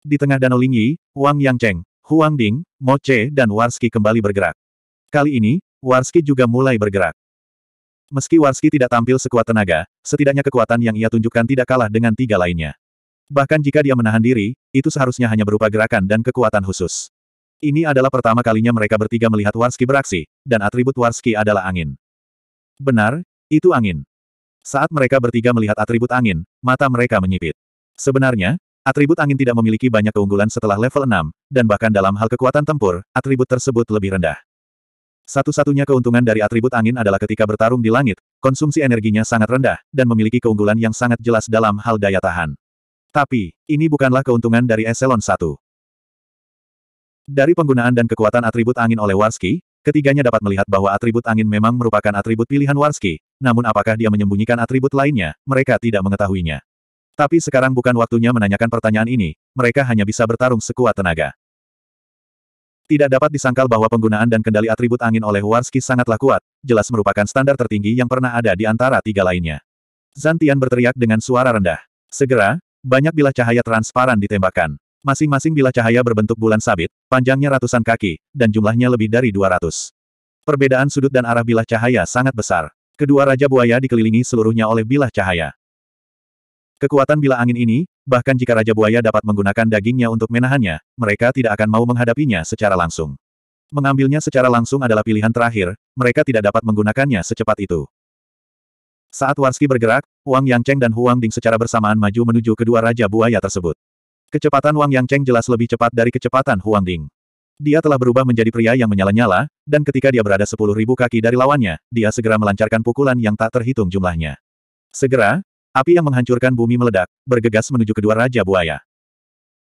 Di tengah Danau Lingyi, Wang Yangcheng, Huang Ding, Mo Che dan Warski kembali bergerak. Kali ini, Warski juga mulai bergerak. Meski Warski tidak tampil sekuat tenaga, setidaknya kekuatan yang ia tunjukkan tidak kalah dengan tiga lainnya. Bahkan jika dia menahan diri, itu seharusnya hanya berupa gerakan dan kekuatan khusus. Ini adalah pertama kalinya mereka bertiga melihat Warski beraksi, dan atribut Warski adalah angin. Benar, itu angin. Saat mereka bertiga melihat atribut angin, mata mereka menyipit. Sebenarnya, atribut angin tidak memiliki banyak keunggulan setelah level 6, dan bahkan dalam hal kekuatan tempur, atribut tersebut lebih rendah. Satu-satunya keuntungan dari atribut angin adalah ketika bertarung di langit, konsumsi energinya sangat rendah, dan memiliki keunggulan yang sangat jelas dalam hal daya tahan. Tapi, ini bukanlah keuntungan dari Eselon 1. Dari penggunaan dan kekuatan atribut angin oleh Warski, ketiganya dapat melihat bahwa atribut angin memang merupakan atribut pilihan Warski, namun apakah dia menyembunyikan atribut lainnya, mereka tidak mengetahuinya. Tapi sekarang bukan waktunya menanyakan pertanyaan ini, mereka hanya bisa bertarung sekuat tenaga. Tidak dapat disangkal bahwa penggunaan dan kendali atribut angin oleh Warski sangatlah kuat, jelas merupakan standar tertinggi yang pernah ada di antara tiga lainnya. Zantian berteriak dengan suara rendah. Segera, banyak bilah cahaya transparan ditembakkan. Masing-masing bilah cahaya berbentuk bulan sabit, panjangnya ratusan kaki, dan jumlahnya lebih dari 200. Perbedaan sudut dan arah bilah cahaya sangat besar. Kedua Raja Buaya dikelilingi seluruhnya oleh bilah cahaya. Kekuatan bilah angin ini, bahkan jika Raja Buaya dapat menggunakan dagingnya untuk menahannya, mereka tidak akan mau menghadapinya secara langsung. Mengambilnya secara langsung adalah pilihan terakhir, mereka tidak dapat menggunakannya secepat itu. Saat Warski bergerak, Wang Yangcheng dan Huang Ding secara bersamaan maju menuju kedua Raja Buaya tersebut. Kecepatan Wang Yangcheng jelas lebih cepat dari kecepatan Huang Ding. Dia telah berubah menjadi pria yang menyala-nyala, dan ketika dia berada sepuluh ribu kaki dari lawannya, dia segera melancarkan pukulan yang tak terhitung jumlahnya. Segera, api yang menghancurkan bumi meledak, bergegas menuju kedua Raja Buaya.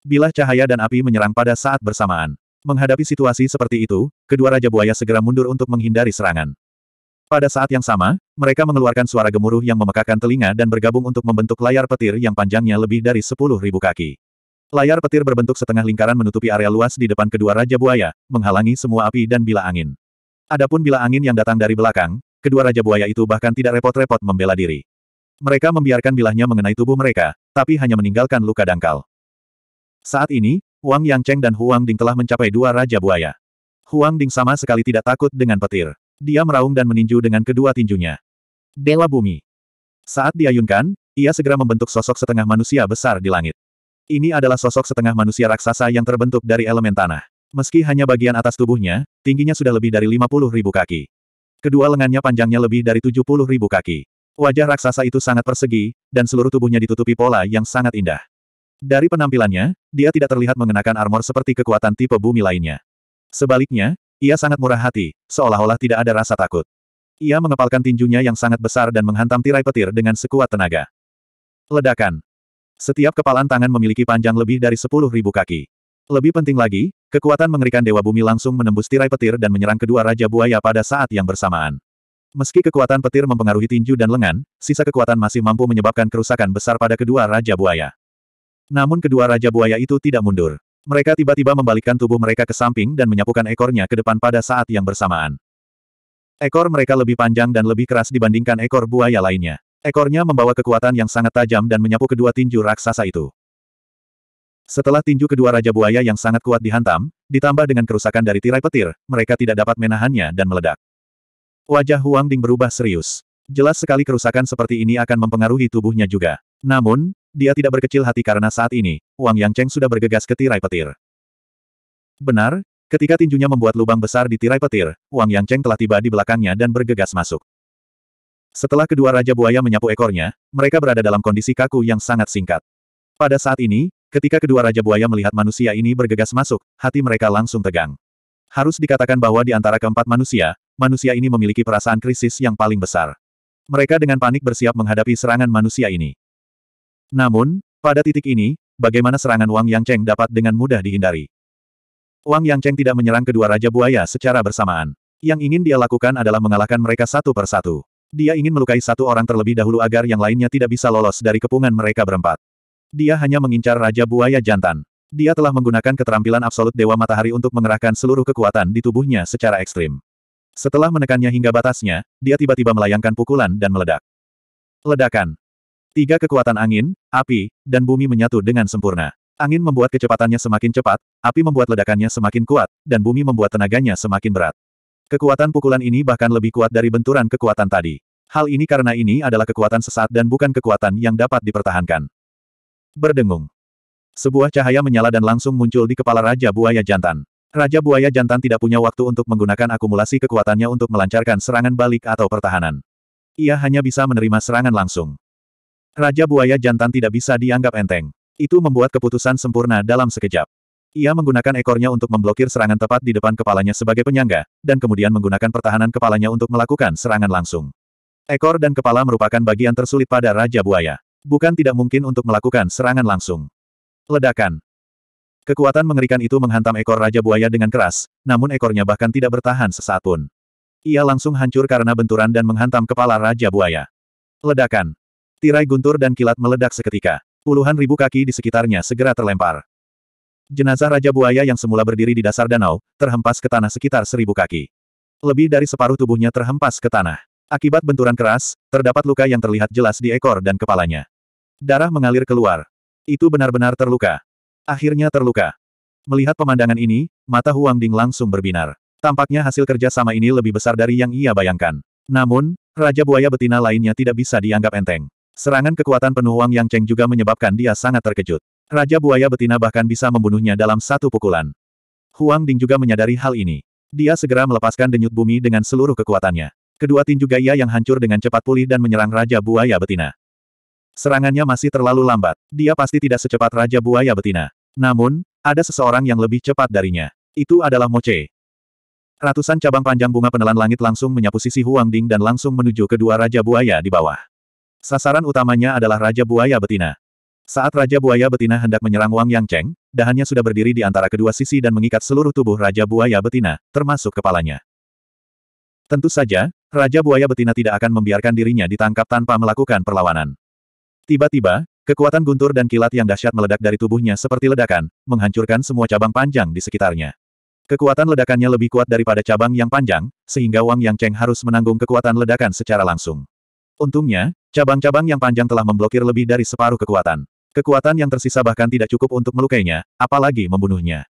Bila cahaya dan api menyerang pada saat bersamaan. Menghadapi situasi seperti itu, kedua Raja Buaya segera mundur untuk menghindari serangan. Pada saat yang sama, mereka mengeluarkan suara gemuruh yang memekakan telinga dan bergabung untuk membentuk layar petir yang panjangnya lebih dari sepuluh ribu kaki. Layar petir berbentuk setengah lingkaran menutupi area luas di depan kedua Raja Buaya, menghalangi semua api dan bila angin. Adapun bila angin yang datang dari belakang, kedua Raja Buaya itu bahkan tidak repot-repot membela diri. Mereka membiarkan bilahnya mengenai tubuh mereka, tapi hanya meninggalkan luka dangkal. Saat ini, Wang Cheng dan Huang Ding telah mencapai dua Raja Buaya. Huang Ding sama sekali tidak takut dengan petir. Dia meraung dan meninju dengan kedua tinjunya. Dewa Bumi. Saat diayunkan, ia segera membentuk sosok setengah manusia besar di langit. Ini adalah sosok setengah manusia raksasa yang terbentuk dari elemen tanah. Meski hanya bagian atas tubuhnya, tingginya sudah lebih dari 50 ribu kaki. Kedua lengannya panjangnya lebih dari 70 ribu kaki. Wajah raksasa itu sangat persegi, dan seluruh tubuhnya ditutupi pola yang sangat indah. Dari penampilannya, dia tidak terlihat mengenakan armor seperti kekuatan tipe bumi lainnya. Sebaliknya, ia sangat murah hati, seolah-olah tidak ada rasa takut. Ia mengepalkan tinjunya yang sangat besar dan menghantam tirai petir dengan sekuat tenaga. Ledakan. Setiap kepalan tangan memiliki panjang lebih dari sepuluh ribu kaki. Lebih penting lagi, kekuatan mengerikan Dewa Bumi langsung menembus tirai petir dan menyerang kedua Raja Buaya pada saat yang bersamaan. Meski kekuatan petir mempengaruhi tinju dan lengan, sisa kekuatan masih mampu menyebabkan kerusakan besar pada kedua Raja Buaya. Namun kedua Raja Buaya itu tidak mundur. Mereka tiba-tiba membalikkan tubuh mereka ke samping dan menyapukan ekornya ke depan pada saat yang bersamaan. Ekor mereka lebih panjang dan lebih keras dibandingkan ekor buaya lainnya. Ekornya membawa kekuatan yang sangat tajam dan menyapu kedua tinju raksasa itu. Setelah tinju kedua Raja Buaya yang sangat kuat dihantam, ditambah dengan kerusakan dari tirai petir, mereka tidak dapat menahannya dan meledak. Wajah Huang Ding berubah serius. Jelas sekali kerusakan seperti ini akan mempengaruhi tubuhnya juga. Namun, dia tidak berkecil hati karena saat ini, Wang Yang Cheng sudah bergegas ke tirai petir. Benar, ketika tinjunya membuat lubang besar di tirai petir, Wang Yang Cheng telah tiba di belakangnya dan bergegas masuk. Setelah kedua Raja Buaya menyapu ekornya, mereka berada dalam kondisi kaku yang sangat singkat. Pada saat ini, ketika kedua Raja Buaya melihat manusia ini bergegas masuk, hati mereka langsung tegang. Harus dikatakan bahwa di antara keempat manusia, manusia ini memiliki perasaan krisis yang paling besar. Mereka dengan panik bersiap menghadapi serangan manusia ini. Namun, pada titik ini, bagaimana serangan Wang Yang Cheng dapat dengan mudah dihindari? Wang Yang Cheng tidak menyerang kedua Raja Buaya secara bersamaan. Yang ingin dia lakukan adalah mengalahkan mereka satu persatu. Dia ingin melukai satu orang terlebih dahulu agar yang lainnya tidak bisa lolos dari kepungan mereka berempat. Dia hanya mengincar Raja Buaya Jantan. Dia telah menggunakan keterampilan absolut Dewa Matahari untuk mengerahkan seluruh kekuatan di tubuhnya secara ekstrim. Setelah menekannya hingga batasnya, dia tiba-tiba melayangkan pukulan dan meledak. Ledakan. Tiga kekuatan angin, api, dan bumi menyatu dengan sempurna. Angin membuat kecepatannya semakin cepat, api membuat ledakannya semakin kuat, dan bumi membuat tenaganya semakin berat. Kekuatan pukulan ini bahkan lebih kuat dari benturan kekuatan tadi. Hal ini karena ini adalah kekuatan sesat dan bukan kekuatan yang dapat dipertahankan. Berdengung. Sebuah cahaya menyala dan langsung muncul di kepala Raja Buaya Jantan. Raja Buaya Jantan tidak punya waktu untuk menggunakan akumulasi kekuatannya untuk melancarkan serangan balik atau pertahanan. Ia hanya bisa menerima serangan langsung. Raja Buaya Jantan tidak bisa dianggap enteng. Itu membuat keputusan sempurna dalam sekejap. Ia menggunakan ekornya untuk memblokir serangan tepat di depan kepalanya sebagai penyangga, dan kemudian menggunakan pertahanan kepalanya untuk melakukan serangan langsung. Ekor dan kepala merupakan bagian tersulit pada Raja Buaya. Bukan tidak mungkin untuk melakukan serangan langsung. Ledakan. Kekuatan mengerikan itu menghantam ekor Raja Buaya dengan keras, namun ekornya bahkan tidak bertahan sesaat pun. Ia langsung hancur karena benturan dan menghantam kepala Raja Buaya. Ledakan. Tirai guntur dan kilat meledak seketika. Puluhan ribu kaki di sekitarnya segera terlempar. Jenazah Raja Buaya yang semula berdiri di dasar danau, terhempas ke tanah sekitar seribu kaki. Lebih dari separuh tubuhnya terhempas ke tanah. Akibat benturan keras, terdapat luka yang terlihat jelas di ekor dan kepalanya. Darah mengalir keluar. Itu benar-benar terluka. Akhirnya terluka. Melihat pemandangan ini, mata Huang Ding langsung berbinar. Tampaknya hasil kerja sama ini lebih besar dari yang ia bayangkan. Namun, Raja Buaya Betina lainnya tidak bisa dianggap enteng. Serangan kekuatan penuh Wang Yang Cheng juga menyebabkan dia sangat terkejut. Raja buaya betina bahkan bisa membunuhnya dalam satu pukulan. Huang Ding juga menyadari hal ini. Dia segera melepaskan denyut bumi dengan seluruh kekuatannya. Kedua tinju gaya yang hancur dengan cepat pulih dan menyerang Raja Buaya Betina. Serangannya masih terlalu lambat. Dia pasti tidak secepat Raja Buaya Betina. Namun, ada seseorang yang lebih cepat darinya. Itu adalah Moce. Ratusan cabang panjang bunga penelan langit langsung menyapu sisi Huang Ding dan langsung menuju kedua Raja Buaya di bawah. Sasaran utamanya adalah Raja Buaya Betina. Saat Raja Buaya Betina hendak menyerang Wang Yang Cheng, dahannya sudah berdiri di antara kedua sisi dan mengikat seluruh tubuh Raja Buaya Betina, termasuk kepalanya. Tentu saja, Raja Buaya Betina tidak akan membiarkan dirinya ditangkap tanpa melakukan perlawanan. Tiba-tiba, kekuatan guntur dan kilat yang dahsyat meledak dari tubuhnya seperti ledakan, menghancurkan semua cabang panjang di sekitarnya. Kekuatan ledakannya lebih kuat daripada cabang yang panjang, sehingga Wang Yang Cheng harus menanggung kekuatan ledakan secara langsung. Untungnya, Cabang-cabang yang panjang telah memblokir lebih dari separuh kekuatan. Kekuatan yang tersisa bahkan tidak cukup untuk melukainya, apalagi membunuhnya.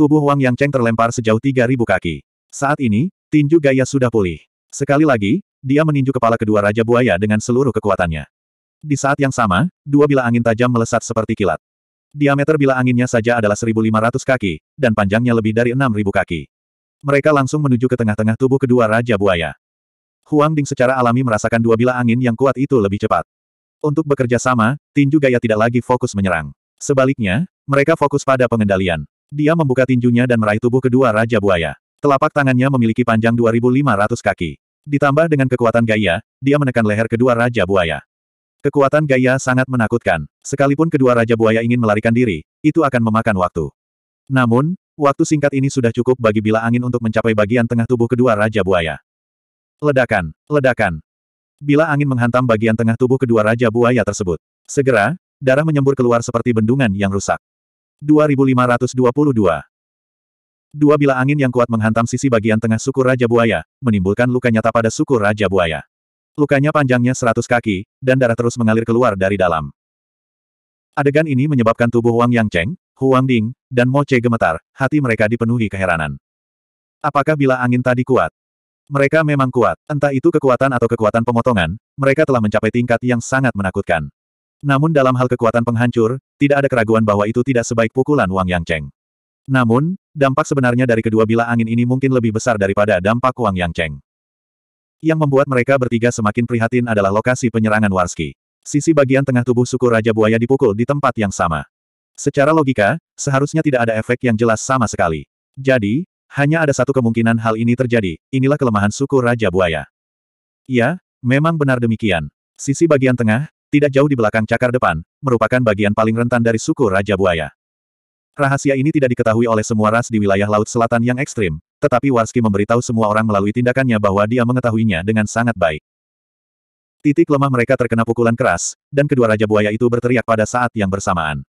Tubuh Wang Yang Cheng terlempar sejauh 3.000 kaki. Saat ini, tinju gaya sudah pulih. Sekali lagi, dia meninju kepala kedua Raja Buaya dengan seluruh kekuatannya. Di saat yang sama, dua bila angin tajam melesat seperti kilat. Diameter bila anginnya saja adalah 1.500 kaki, dan panjangnya lebih dari 6.000 kaki. Mereka langsung menuju ke tengah-tengah tubuh kedua Raja Buaya. Huang Ding secara alami merasakan dua bila angin yang kuat itu lebih cepat. Untuk bekerja sama, tinju gaya tidak lagi fokus menyerang. Sebaliknya, mereka fokus pada pengendalian. Dia membuka tinjunya dan meraih tubuh kedua Raja Buaya. Telapak tangannya memiliki panjang 2.500 kaki. Ditambah dengan kekuatan gaya, dia menekan leher kedua Raja Buaya. Kekuatan gaya sangat menakutkan. Sekalipun kedua Raja Buaya ingin melarikan diri, itu akan memakan waktu. Namun, waktu singkat ini sudah cukup bagi bila angin untuk mencapai bagian tengah tubuh kedua Raja Buaya. Ledakan, ledakan. Bila angin menghantam bagian tengah tubuh kedua Raja Buaya tersebut. Segera, darah menyembur keluar seperti bendungan yang rusak. 2522 Dua bila angin yang kuat menghantam sisi bagian tengah suku Raja Buaya, menimbulkan luka nyata pada suku Raja Buaya. Lukanya panjangnya 100 kaki, dan darah terus mengalir keluar dari dalam. Adegan ini menyebabkan tubuh Wang Yang Cheng, Huang Ding, dan Mo Che gemetar, hati mereka dipenuhi keheranan. Apakah bila angin tadi kuat? Mereka memang kuat, entah itu kekuatan atau kekuatan pemotongan, mereka telah mencapai tingkat yang sangat menakutkan. Namun dalam hal kekuatan penghancur, tidak ada keraguan bahwa itu tidak sebaik pukulan Wang Yang Namun, dampak sebenarnya dari kedua bila angin ini mungkin lebih besar daripada dampak Wang Yang Yang membuat mereka bertiga semakin prihatin adalah lokasi penyerangan Warski. Sisi bagian tengah tubuh suku Raja Buaya dipukul di tempat yang sama. Secara logika, seharusnya tidak ada efek yang jelas sama sekali. Jadi, hanya ada satu kemungkinan hal ini terjadi, inilah kelemahan suku Raja Buaya. Ya, memang benar demikian. Sisi bagian tengah, tidak jauh di belakang cakar depan, merupakan bagian paling rentan dari suku Raja Buaya. Rahasia ini tidak diketahui oleh semua ras di wilayah Laut Selatan yang ekstrim, tetapi Warski memberitahu semua orang melalui tindakannya bahwa dia mengetahuinya dengan sangat baik. Titik lemah mereka terkena pukulan keras, dan kedua Raja Buaya itu berteriak pada saat yang bersamaan.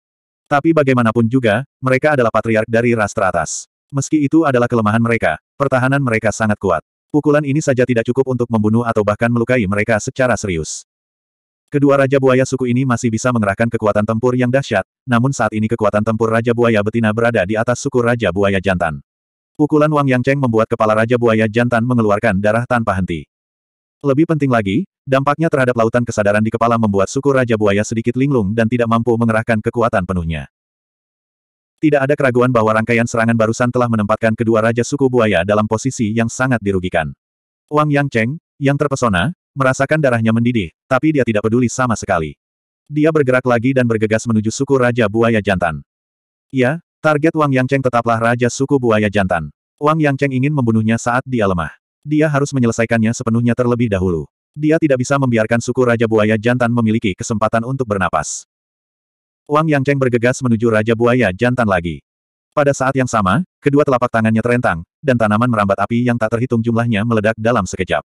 Tapi bagaimanapun juga, mereka adalah patriark dari ras teratas. Meski itu adalah kelemahan mereka, pertahanan mereka sangat kuat. Pukulan ini saja tidak cukup untuk membunuh atau bahkan melukai mereka secara serius. Kedua Raja Buaya suku ini masih bisa mengerahkan kekuatan tempur yang dahsyat, namun saat ini kekuatan tempur Raja Buaya Betina berada di atas suku Raja Buaya Jantan. Pukulan Wang Yang Cheng membuat kepala Raja Buaya Jantan mengeluarkan darah tanpa henti. Lebih penting lagi, dampaknya terhadap lautan kesadaran di kepala membuat suku Raja Buaya sedikit linglung dan tidak mampu mengerahkan kekuatan penuhnya. Tidak ada keraguan bahwa rangkaian serangan barusan telah menempatkan kedua raja suku buaya dalam posisi yang sangat dirugikan. Wang Yang Cheng, yang terpesona, merasakan darahnya mendidih, tapi dia tidak peduli sama sekali. Dia bergerak lagi dan bergegas menuju suku Raja Buaya Jantan. Ya, target Wang Yang Cheng tetaplah Raja Suku Buaya Jantan. Wang Yang Cheng ingin membunuhnya saat dia lemah. Dia harus menyelesaikannya sepenuhnya terlebih dahulu. Dia tidak bisa membiarkan suku Raja Buaya Jantan memiliki kesempatan untuk bernapas. Wang Yangcheng bergegas menuju Raja Buaya Jantan lagi. Pada saat yang sama, kedua telapak tangannya terentang, dan tanaman merambat api yang tak terhitung jumlahnya meledak dalam sekejap.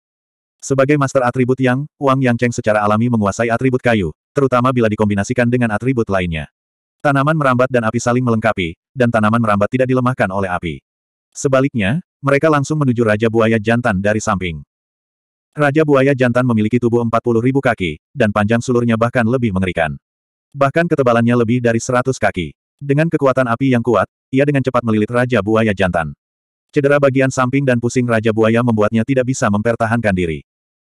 Sebagai master atribut Yang, Wang Yangcheng secara alami menguasai atribut kayu, terutama bila dikombinasikan dengan atribut lainnya. Tanaman merambat dan api saling melengkapi, dan tanaman merambat tidak dilemahkan oleh api. Sebaliknya, mereka langsung menuju Raja Buaya Jantan dari samping. Raja Buaya Jantan memiliki tubuh 40.000 kaki, dan panjang sulurnya bahkan lebih mengerikan. Bahkan ketebalannya lebih dari seratus kaki. Dengan kekuatan api yang kuat, ia dengan cepat melilit Raja Buaya Jantan. Cedera bagian samping dan pusing Raja Buaya membuatnya tidak bisa mempertahankan diri.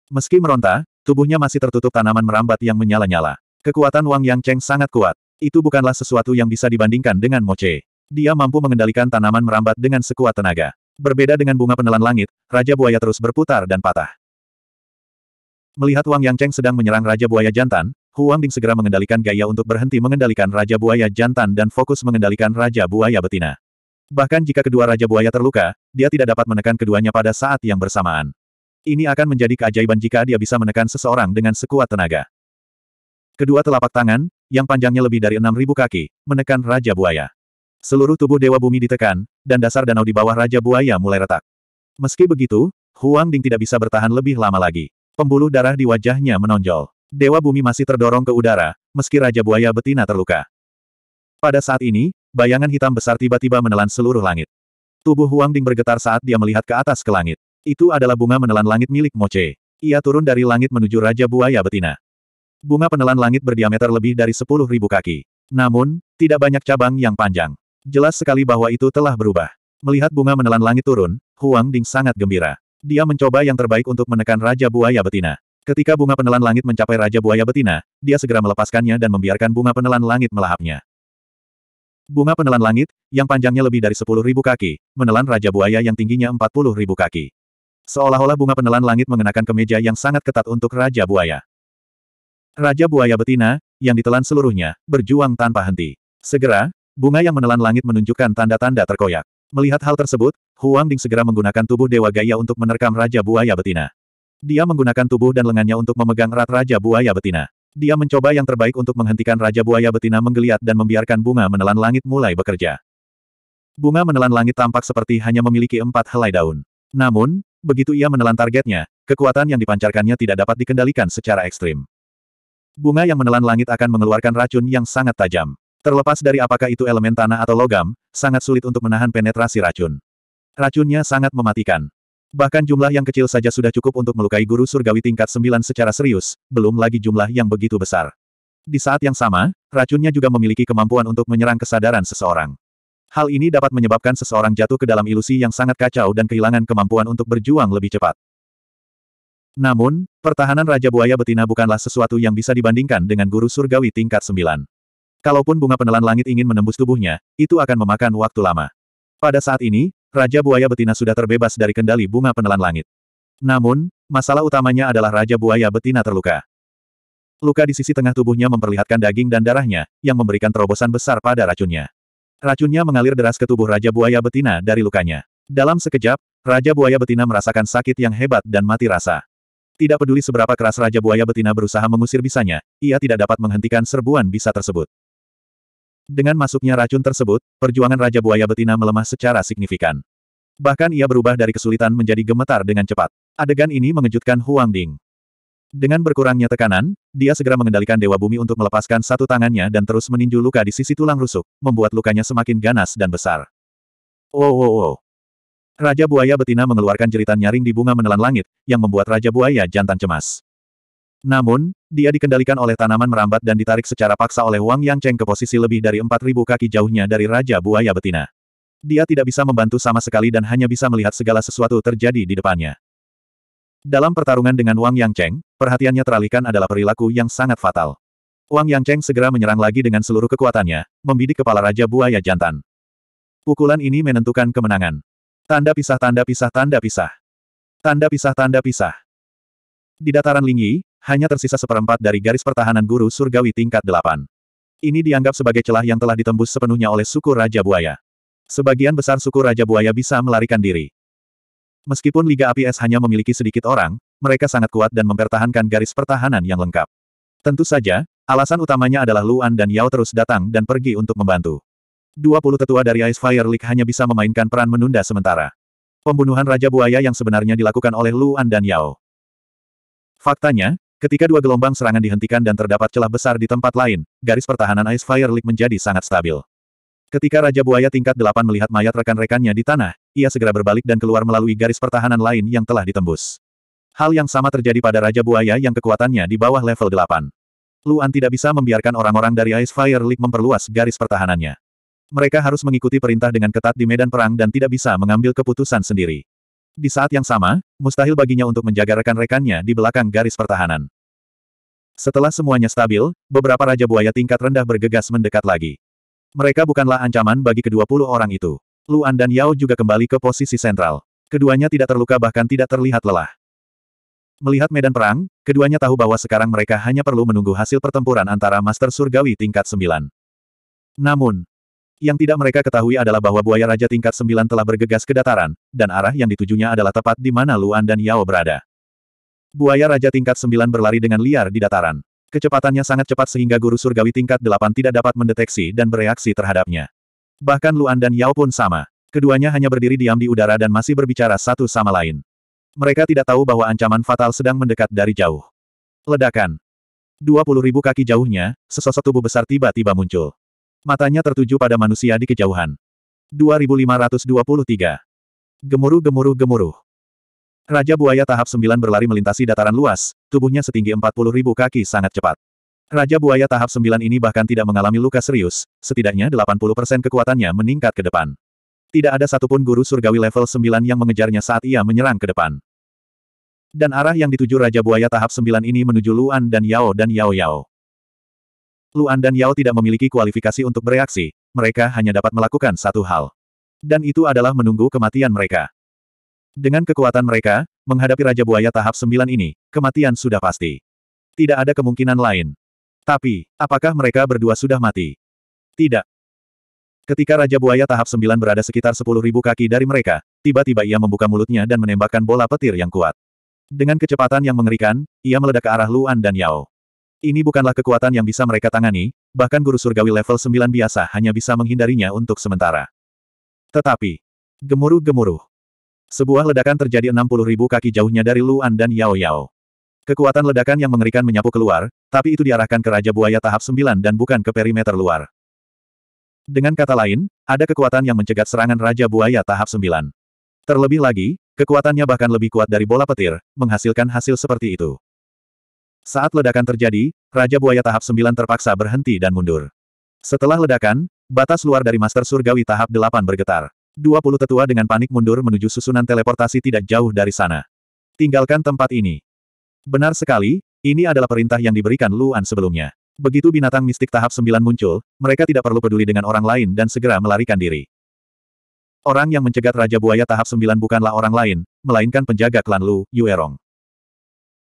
Meski meronta, tubuhnya masih tertutup tanaman merambat yang menyala-nyala. Kekuatan Wang Yang Cheng sangat kuat. Itu bukanlah sesuatu yang bisa dibandingkan dengan Moce. Dia mampu mengendalikan tanaman merambat dengan sekuat tenaga. Berbeda dengan bunga penelan langit, Raja Buaya terus berputar dan patah. Melihat Wang Yang Cheng sedang menyerang Raja Buaya Jantan, Huang Ding segera mengendalikan gaya untuk berhenti mengendalikan Raja Buaya Jantan dan fokus mengendalikan Raja Buaya Betina. Bahkan jika kedua Raja Buaya terluka, dia tidak dapat menekan keduanya pada saat yang bersamaan. Ini akan menjadi keajaiban jika dia bisa menekan seseorang dengan sekuat tenaga. Kedua telapak tangan, yang panjangnya lebih dari 6.000 kaki, menekan Raja Buaya. Seluruh tubuh Dewa Bumi ditekan, dan dasar danau di bawah Raja Buaya mulai retak. Meski begitu, Huang Ding tidak bisa bertahan lebih lama lagi. Pembuluh darah di wajahnya menonjol. Dewa Bumi masih terdorong ke udara, meski Raja Buaya Betina terluka. Pada saat ini, bayangan hitam besar tiba-tiba menelan seluruh langit. Tubuh Huang Ding bergetar saat dia melihat ke atas ke langit. Itu adalah bunga menelan langit milik Moce. Ia turun dari langit menuju Raja Buaya Betina. Bunga penelan langit berdiameter lebih dari 10.000 kaki. Namun, tidak banyak cabang yang panjang. Jelas sekali bahwa itu telah berubah. Melihat bunga menelan langit turun, Huang Ding sangat gembira. Dia mencoba yang terbaik untuk menekan Raja Buaya Betina. Ketika bunga penelan langit mencapai Raja Buaya Betina, dia segera melepaskannya dan membiarkan bunga penelan langit melahapnya. Bunga penelan langit, yang panjangnya lebih dari 10.000 kaki, menelan Raja Buaya yang tingginya 40.000 kaki. Seolah-olah bunga penelan langit mengenakan kemeja yang sangat ketat untuk Raja Buaya. Raja Buaya Betina, yang ditelan seluruhnya, berjuang tanpa henti. Segera, bunga yang menelan langit menunjukkan tanda-tanda terkoyak. Melihat hal tersebut, Huang Ding segera menggunakan tubuh Dewa Gaya untuk menerkam Raja Buaya Betina. Dia menggunakan tubuh dan lengannya untuk memegang erat Raja Buaya Betina. Dia mencoba yang terbaik untuk menghentikan Raja Buaya Betina menggeliat dan membiarkan bunga menelan langit mulai bekerja. Bunga menelan langit tampak seperti hanya memiliki empat helai daun. Namun, begitu ia menelan targetnya, kekuatan yang dipancarkannya tidak dapat dikendalikan secara ekstrim. Bunga yang menelan langit akan mengeluarkan racun yang sangat tajam. Terlepas dari apakah itu elemen tanah atau logam, sangat sulit untuk menahan penetrasi racun. Racunnya sangat mematikan. Bahkan jumlah yang kecil saja sudah cukup untuk melukai guru surgawi tingkat 9 secara serius, belum lagi jumlah yang begitu besar. Di saat yang sama, racunnya juga memiliki kemampuan untuk menyerang kesadaran seseorang. Hal ini dapat menyebabkan seseorang jatuh ke dalam ilusi yang sangat kacau dan kehilangan kemampuan untuk berjuang lebih cepat. Namun, pertahanan Raja Buaya Betina bukanlah sesuatu yang bisa dibandingkan dengan guru surgawi tingkat 9. Kalaupun bunga penelan langit ingin menembus tubuhnya, itu akan memakan waktu lama. Pada saat ini, Raja Buaya Betina sudah terbebas dari kendali bunga penelan langit. Namun, masalah utamanya adalah Raja Buaya Betina terluka. Luka di sisi tengah tubuhnya memperlihatkan daging dan darahnya, yang memberikan terobosan besar pada racunnya. Racunnya mengalir deras ke tubuh Raja Buaya Betina dari lukanya. Dalam sekejap, Raja Buaya Betina merasakan sakit yang hebat dan mati rasa. Tidak peduli seberapa keras Raja Buaya Betina berusaha mengusir bisanya, ia tidak dapat menghentikan serbuan bisa tersebut. Dengan masuknya racun tersebut, perjuangan Raja Buaya Betina melemah secara signifikan. Bahkan ia berubah dari kesulitan menjadi gemetar dengan cepat. Adegan ini mengejutkan Huang Ding. Dengan berkurangnya tekanan, dia segera mengendalikan Dewa Bumi untuk melepaskan satu tangannya dan terus meninju luka di sisi tulang rusuk, membuat lukanya semakin ganas dan besar. Wow oh, wow oh, wow. Oh. Raja Buaya Betina mengeluarkan jeritan nyaring di bunga menelan langit, yang membuat Raja Buaya jantan cemas. Namun, dia dikendalikan oleh tanaman merambat dan ditarik secara paksa oleh Wang Yang Cheng ke posisi lebih dari 4.000 kaki jauhnya dari Raja Buaya Betina. Dia tidak bisa membantu sama sekali dan hanya bisa melihat segala sesuatu terjadi di depannya. Dalam pertarungan dengan Wang Yang Cheng, perhatiannya teralihkan adalah perilaku yang sangat fatal. Wang Yang Cheng segera menyerang lagi dengan seluruh kekuatannya, membidik kepala Raja Buaya Jantan. Pukulan ini menentukan kemenangan. Tanda pisah tanda pisah tanda pisah. Tanda pisah tanda pisah. Di dataran Lingyi, hanya tersisa seperempat dari garis pertahanan guru surgawi tingkat delapan. Ini dianggap sebagai celah yang telah ditembus sepenuhnya oleh suku Raja Buaya. Sebagian besar suku Raja Buaya bisa melarikan diri. Meskipun Liga Api Es hanya memiliki sedikit orang, mereka sangat kuat dan mempertahankan garis pertahanan yang lengkap. Tentu saja, alasan utamanya adalah Luan dan Yao terus datang dan pergi untuk membantu. 20 tetua dari Ice Fire League hanya bisa memainkan peran menunda sementara. Pembunuhan Raja Buaya yang sebenarnya dilakukan oleh Luan dan Yao. Faktanya, Ketika dua gelombang serangan dihentikan dan terdapat celah besar di tempat lain, garis pertahanan Ice Fire League menjadi sangat stabil. Ketika Raja Buaya tingkat delapan melihat mayat rekan-rekannya di tanah, ia segera berbalik dan keluar melalui garis pertahanan lain yang telah ditembus. Hal yang sama terjadi pada Raja Buaya yang kekuatannya di bawah level delapan. Luan tidak bisa membiarkan orang-orang dari Ice Fire League memperluas garis pertahanannya. Mereka harus mengikuti perintah dengan ketat di medan perang dan tidak bisa mengambil keputusan sendiri. Di saat yang sama, mustahil baginya untuk menjaga rekan-rekannya di belakang garis pertahanan. Setelah semuanya stabil, beberapa Raja Buaya tingkat rendah bergegas mendekat lagi. Mereka bukanlah ancaman bagi kedua puluh orang itu. Luan dan Yao juga kembali ke posisi sentral. Keduanya tidak terluka bahkan tidak terlihat lelah. Melihat medan perang, keduanya tahu bahwa sekarang mereka hanya perlu menunggu hasil pertempuran antara Master Surgawi tingkat 9. Namun, yang tidak mereka ketahui adalah bahwa buaya raja tingkat sembilan telah bergegas ke dataran, dan arah yang ditujunya adalah tepat di mana Luan dan Yao berada. Buaya raja tingkat sembilan berlari dengan liar di dataran. Kecepatannya sangat cepat sehingga guru surgawi tingkat delapan tidak dapat mendeteksi dan bereaksi terhadapnya. Bahkan Luan dan Yao pun sama. Keduanya hanya berdiri diam di udara dan masih berbicara satu sama lain. Mereka tidak tahu bahwa ancaman fatal sedang mendekat dari jauh. Ledakan. ribu kaki jauhnya, sesosok tubuh besar tiba-tiba muncul. Matanya tertuju pada manusia di kejauhan. 2523. Gemuruh-gemuruh-gemuruh. Raja buaya tahap 9 berlari melintasi dataran luas, tubuhnya setinggi 40 ribu kaki sangat cepat. Raja buaya tahap 9 ini bahkan tidak mengalami luka serius, setidaknya 80% kekuatannya meningkat ke depan. Tidak ada satupun guru surgawi level 9 yang mengejarnya saat ia menyerang ke depan. Dan arah yang dituju Raja Buaya tahap 9 ini menuju Luan dan Yao dan Yao Yao. Luan dan Yao tidak memiliki kualifikasi untuk bereaksi, mereka hanya dapat melakukan satu hal. Dan itu adalah menunggu kematian mereka. Dengan kekuatan mereka, menghadapi Raja Buaya tahap 9 ini, kematian sudah pasti. Tidak ada kemungkinan lain. Tapi, apakah mereka berdua sudah mati? Tidak. Ketika Raja Buaya tahap 9 berada sekitar 10.000 kaki dari mereka, tiba-tiba ia membuka mulutnya dan menembakkan bola petir yang kuat. Dengan kecepatan yang mengerikan, ia meledak ke arah Luan dan Yao. Ini bukanlah kekuatan yang bisa mereka tangani, bahkan guru surgawi level 9 biasa hanya bisa menghindarinya untuk sementara. Tetapi, gemuruh-gemuruh. Sebuah ledakan terjadi 60 kaki jauhnya dari Luan dan Yao Yao. Kekuatan ledakan yang mengerikan menyapu keluar, tapi itu diarahkan ke Raja Buaya tahap 9 dan bukan ke perimeter luar. Dengan kata lain, ada kekuatan yang mencegat serangan Raja Buaya tahap 9. Terlebih lagi, kekuatannya bahkan lebih kuat dari bola petir, menghasilkan hasil seperti itu. Saat ledakan terjadi, Raja Buaya tahap 9 terpaksa berhenti dan mundur. Setelah ledakan, batas luar dari Master Surgawi tahap 8 bergetar. 20 tetua dengan panik mundur menuju susunan teleportasi tidak jauh dari sana. Tinggalkan tempat ini. Benar sekali, ini adalah perintah yang diberikan Luan sebelumnya. Begitu binatang mistik tahap 9 muncul, mereka tidak perlu peduli dengan orang lain dan segera melarikan diri. Orang yang mencegat Raja Buaya tahap 9 bukanlah orang lain, melainkan penjaga klan Lu, Yuerong.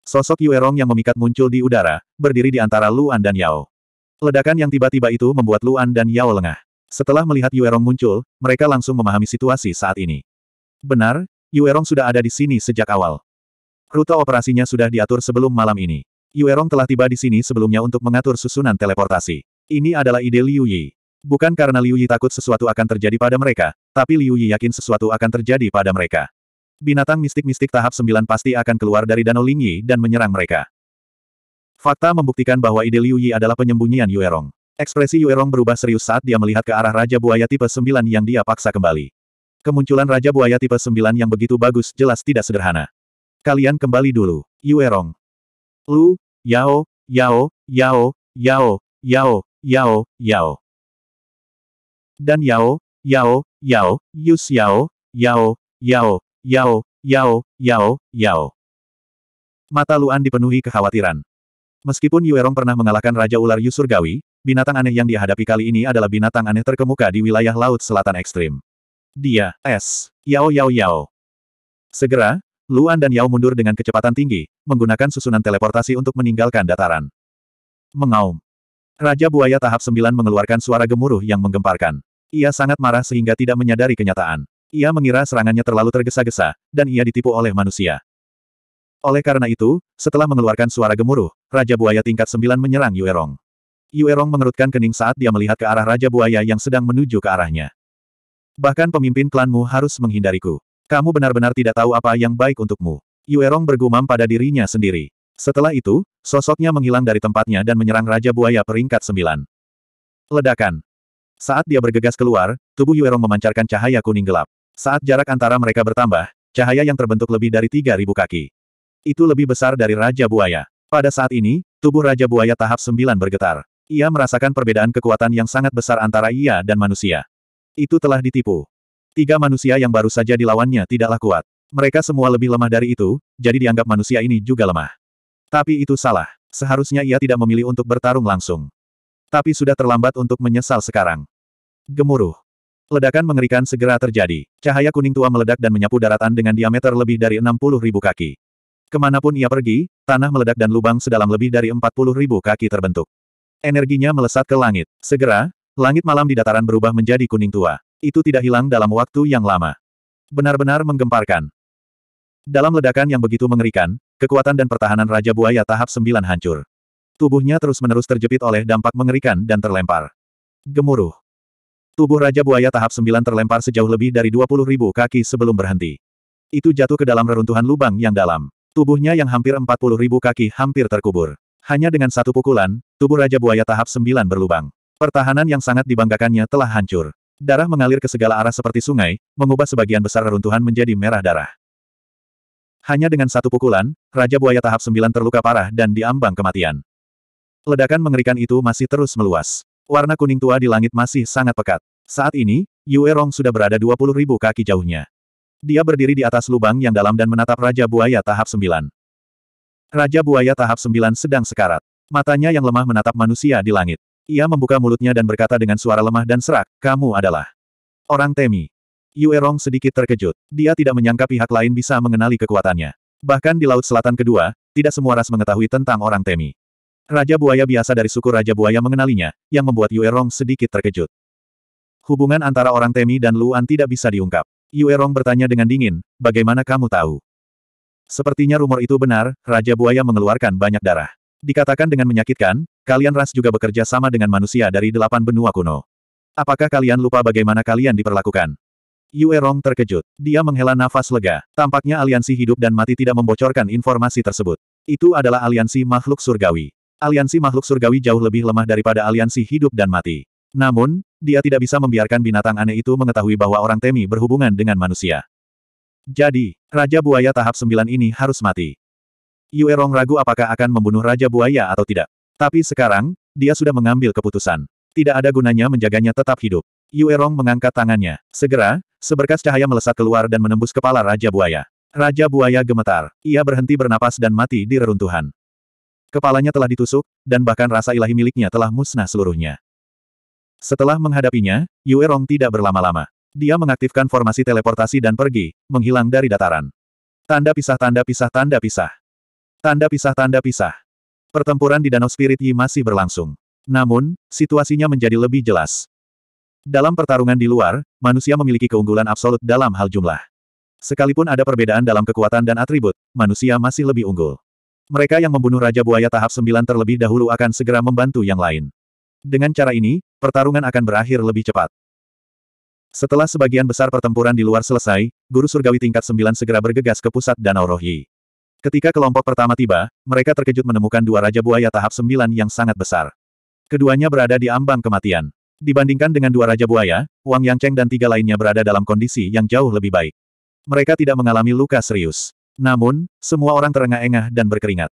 Sosok Yuerong yang memikat muncul di udara, berdiri di antara Luan dan Yao. Ledakan yang tiba-tiba itu membuat Luan dan Yao lengah. Setelah melihat Yuerong muncul, mereka langsung memahami situasi saat ini. Benar, Yuerong sudah ada di sini sejak awal. Rute operasinya sudah diatur sebelum malam ini. Yuerong telah tiba di sini sebelumnya untuk mengatur susunan teleportasi. Ini adalah ide Liu Yi. Bukan karena Liu Yi takut sesuatu akan terjadi pada mereka, tapi Liu Yi yakin sesuatu akan terjadi pada mereka binatang mistik-mistik tahap 9 pasti akan keluar dari Danau Lingyi dan menyerang mereka. Fakta membuktikan bahwa ide Liu Yi adalah penyembunyian Yuerong. Ekspresi Yuerong berubah serius saat dia melihat ke arah Raja Buaya tipe 9 yang dia paksa kembali. Kemunculan Raja Buaya tipe 9 yang begitu bagus jelas tidak sederhana. Kalian kembali dulu, Yuerong. Lu, Yao, Yao, Yao, Yao, Yao, Yao, Yao. Dan Yao, Yao, Yao, Yus Yao, Yao, Yao, Yao, Yao, Yao, Yao. Mata Luan dipenuhi kekhawatiran. Meskipun Yuerong pernah mengalahkan Raja Ular Yusurgawi, binatang aneh yang dihadapi kali ini adalah binatang aneh terkemuka di wilayah Laut Selatan Ekstrim. Dia, es. Yao Yao Yao. Segera, Luan dan Yao mundur dengan kecepatan tinggi, menggunakan susunan teleportasi untuk meninggalkan dataran. Mengaum. Raja Buaya tahap 9 mengeluarkan suara gemuruh yang menggemparkan. Ia sangat marah sehingga tidak menyadari kenyataan. Ia mengira serangannya terlalu tergesa-gesa, dan ia ditipu oleh manusia. Oleh karena itu, setelah mengeluarkan suara gemuruh, Raja Buaya tingkat Sembilan menyerang Yuerong. Yuerong mengerutkan kening saat dia melihat ke arah Raja Buaya yang sedang menuju ke arahnya. Bahkan pemimpin klanmu harus menghindariku. Kamu benar-benar tidak tahu apa yang baik untukmu. Yuerong bergumam pada dirinya sendiri. Setelah itu, sosoknya menghilang dari tempatnya dan menyerang Raja Buaya peringkat Sembilan. Ledakan. Saat dia bergegas keluar, tubuh Yuerong memancarkan cahaya kuning gelap. Saat jarak antara mereka bertambah, cahaya yang terbentuk lebih dari 3.000 kaki. Itu lebih besar dari Raja Buaya. Pada saat ini, tubuh Raja Buaya tahap 9 bergetar. Ia merasakan perbedaan kekuatan yang sangat besar antara ia dan manusia. Itu telah ditipu. Tiga manusia yang baru saja dilawannya tidaklah kuat. Mereka semua lebih lemah dari itu, jadi dianggap manusia ini juga lemah. Tapi itu salah. Seharusnya ia tidak memilih untuk bertarung langsung. Tapi sudah terlambat untuk menyesal sekarang. Gemuruh. Ledakan mengerikan segera terjadi. Cahaya kuning tua meledak dan menyapu daratan dengan diameter lebih dari 60 ribu kaki. Kemanapun ia pergi, tanah meledak dan lubang sedalam lebih dari 40 ribu kaki terbentuk. Energinya melesat ke langit. Segera, langit malam di dataran berubah menjadi kuning tua. Itu tidak hilang dalam waktu yang lama. Benar-benar menggemparkan. Dalam ledakan yang begitu mengerikan, kekuatan dan pertahanan Raja Buaya tahap 9 hancur. Tubuhnya terus-menerus terjepit oleh dampak mengerikan dan terlempar. Gemuruh. Tubuh Raja Buaya tahap 9 terlempar sejauh lebih dari 20 ribu kaki sebelum berhenti. Itu jatuh ke dalam reruntuhan lubang yang dalam. Tubuhnya yang hampir 40 ribu kaki hampir terkubur. Hanya dengan satu pukulan, tubuh Raja Buaya tahap 9 berlubang. Pertahanan yang sangat dibanggakannya telah hancur. Darah mengalir ke segala arah seperti sungai, mengubah sebagian besar reruntuhan menjadi merah darah. Hanya dengan satu pukulan, Raja Buaya tahap 9 terluka parah dan diambang kematian. Ledakan mengerikan itu masih terus meluas. Warna kuning tua di langit masih sangat pekat. Saat ini, Yue Rong sudah berada 20 ribu kaki jauhnya. Dia berdiri di atas lubang yang dalam dan menatap Raja Buaya tahap 9. Raja Buaya tahap 9 sedang sekarat. Matanya yang lemah menatap manusia di langit. Ia membuka mulutnya dan berkata dengan suara lemah dan serak, kamu adalah orang Temi. Yue Rong sedikit terkejut. Dia tidak menyangka pihak lain bisa mengenali kekuatannya. Bahkan di Laut Selatan Kedua, tidak semua ras mengetahui tentang orang Temi. Raja buaya biasa dari suku Raja Buaya mengenalinya, yang membuat Yue Rong sedikit terkejut. Hubungan antara orang Temi dan Luan tidak bisa diungkap. Yue Rong bertanya dengan dingin, bagaimana kamu tahu? Sepertinya rumor itu benar, Raja Buaya mengeluarkan banyak darah. Dikatakan dengan menyakitkan, kalian ras juga bekerja sama dengan manusia dari delapan benua kuno. Apakah kalian lupa bagaimana kalian diperlakukan? Yue Rong terkejut. Dia menghela nafas lega. Tampaknya aliansi hidup dan mati tidak membocorkan informasi tersebut. Itu adalah aliansi makhluk surgawi aliansi makhluk surgawi jauh lebih lemah daripada aliansi hidup dan mati. Namun, dia tidak bisa membiarkan binatang aneh itu mengetahui bahwa orang Temi berhubungan dengan manusia. Jadi, Raja Buaya tahap 9 ini harus mati. Yue Rong ragu apakah akan membunuh Raja Buaya atau tidak. Tapi sekarang, dia sudah mengambil keputusan. Tidak ada gunanya menjaganya tetap hidup. Yue Rong mengangkat tangannya. Segera, seberkas cahaya melesat keluar dan menembus kepala Raja Buaya. Raja Buaya gemetar. Ia berhenti bernapas dan mati di reruntuhan. Kepalanya telah ditusuk, dan bahkan rasa ilahi miliknya telah musnah seluruhnya. Setelah menghadapinya, Yue Rong tidak berlama-lama. Dia mengaktifkan formasi teleportasi dan pergi, menghilang dari dataran. Tanda pisah tanda pisah tanda pisah. Tanda pisah tanda pisah. Pertempuran di Danau Spirit Yi masih berlangsung. Namun, situasinya menjadi lebih jelas. Dalam pertarungan di luar, manusia memiliki keunggulan absolut dalam hal jumlah. Sekalipun ada perbedaan dalam kekuatan dan atribut, manusia masih lebih unggul. Mereka yang membunuh Raja Buaya tahap 9 terlebih dahulu akan segera membantu yang lain. Dengan cara ini, pertarungan akan berakhir lebih cepat. Setelah sebagian besar pertempuran di luar selesai, Guru Surgawi tingkat 9 segera bergegas ke pusat Danau Rohi. Ketika kelompok pertama tiba, mereka terkejut menemukan dua Raja Buaya tahap 9 yang sangat besar. Keduanya berada di ambang kematian. Dibandingkan dengan dua Raja Buaya, Wang Yangcheng dan tiga lainnya berada dalam kondisi yang jauh lebih baik. Mereka tidak mengalami luka serius. Namun, semua orang terengah-engah dan berkeringat.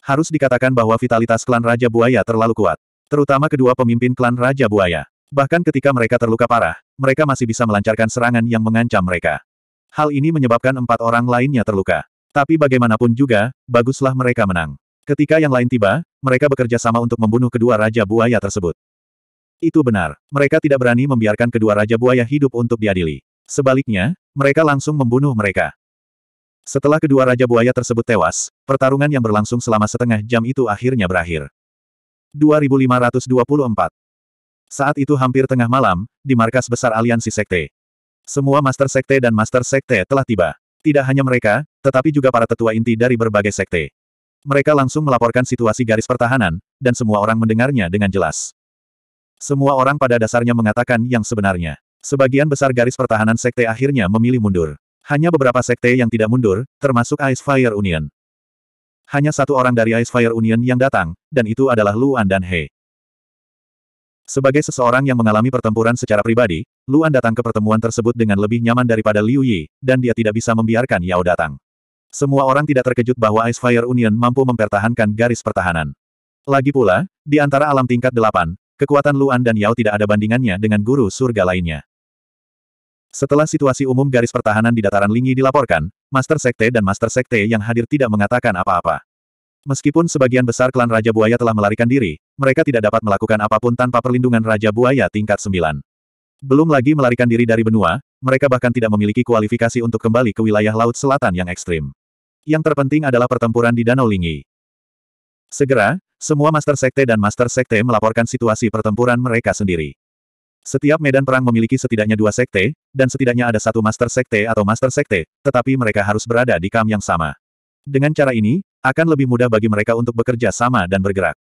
Harus dikatakan bahwa vitalitas klan Raja Buaya terlalu kuat. Terutama kedua pemimpin klan Raja Buaya. Bahkan ketika mereka terluka parah, mereka masih bisa melancarkan serangan yang mengancam mereka. Hal ini menyebabkan empat orang lainnya terluka. Tapi bagaimanapun juga, baguslah mereka menang. Ketika yang lain tiba, mereka bekerja sama untuk membunuh kedua Raja Buaya tersebut. Itu benar, mereka tidak berani membiarkan kedua Raja Buaya hidup untuk diadili. Sebaliknya, mereka langsung membunuh mereka. Setelah kedua Raja Buaya tersebut tewas, pertarungan yang berlangsung selama setengah jam itu akhirnya berakhir. 2524 Saat itu hampir tengah malam, di markas besar aliansi sekte. Semua Master Sekte dan Master Sekte telah tiba. Tidak hanya mereka, tetapi juga para tetua inti dari berbagai sekte. Mereka langsung melaporkan situasi garis pertahanan, dan semua orang mendengarnya dengan jelas. Semua orang pada dasarnya mengatakan yang sebenarnya. Sebagian besar garis pertahanan sekte akhirnya memilih mundur. Hanya beberapa sekte yang tidak mundur, termasuk Ice Fire Union. Hanya satu orang dari Ice Fire Union yang datang, dan itu adalah Luan dan He. Sebagai seseorang yang mengalami pertempuran secara pribadi, Luan datang ke pertemuan tersebut dengan lebih nyaman daripada Liu Yi, dan dia tidak bisa membiarkan Yao datang. Semua orang tidak terkejut bahwa Ice Fire Union mampu mempertahankan garis pertahanan. Lagi pula, di antara alam tingkat delapan, kekuatan Luan dan Yao tidak ada bandingannya dengan guru surga lainnya. Setelah situasi umum garis pertahanan di dataran Lingyi dilaporkan, Master Sekte dan Master Sekte yang hadir tidak mengatakan apa-apa. Meskipun sebagian besar klan Raja Buaya telah melarikan diri, mereka tidak dapat melakukan apapun tanpa perlindungan Raja Buaya tingkat 9. Belum lagi melarikan diri dari benua, mereka bahkan tidak memiliki kualifikasi untuk kembali ke wilayah Laut Selatan yang ekstrim. Yang terpenting adalah pertempuran di Danau Lingyi. Segera, semua Master Sekte dan Master Sekte melaporkan situasi pertempuran mereka sendiri. Setiap medan perang memiliki setidaknya dua sekte, dan setidaknya ada satu master sekte atau master sekte, tetapi mereka harus berada di kam yang sama. Dengan cara ini, akan lebih mudah bagi mereka untuk bekerja sama dan bergerak.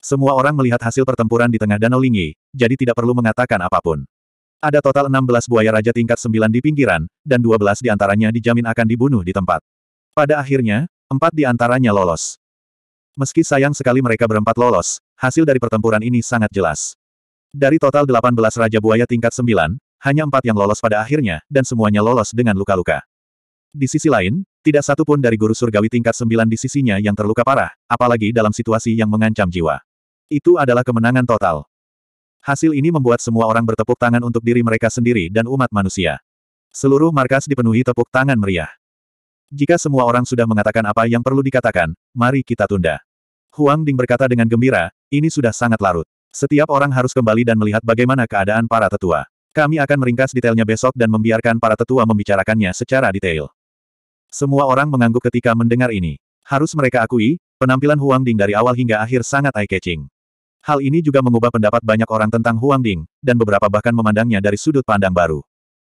Semua orang melihat hasil pertempuran di tengah Danau Lingyi, jadi tidak perlu mengatakan apapun. Ada total 16 buaya raja tingkat 9 di pinggiran, dan 12 di antaranya dijamin akan dibunuh di tempat. Pada akhirnya, empat di antaranya lolos. Meski sayang sekali mereka berempat lolos, hasil dari pertempuran ini sangat jelas. Dari total 18 Raja Buaya tingkat 9, hanya empat yang lolos pada akhirnya, dan semuanya lolos dengan luka-luka. Di sisi lain, tidak satu pun dari guru surgawi tingkat 9 di sisinya yang terluka parah, apalagi dalam situasi yang mengancam jiwa. Itu adalah kemenangan total. Hasil ini membuat semua orang bertepuk tangan untuk diri mereka sendiri dan umat manusia. Seluruh markas dipenuhi tepuk tangan meriah. Jika semua orang sudah mengatakan apa yang perlu dikatakan, mari kita tunda. Huang Ding berkata dengan gembira, ini sudah sangat larut. Setiap orang harus kembali dan melihat bagaimana keadaan para tetua. Kami akan meringkas detailnya besok dan membiarkan para tetua membicarakannya secara detail. Semua orang mengangguk ketika mendengar ini. Harus mereka akui, penampilan Huang Ding dari awal hingga akhir sangat eye-catching. Hal ini juga mengubah pendapat banyak orang tentang Huang Ding, dan beberapa bahkan memandangnya dari sudut pandang baru.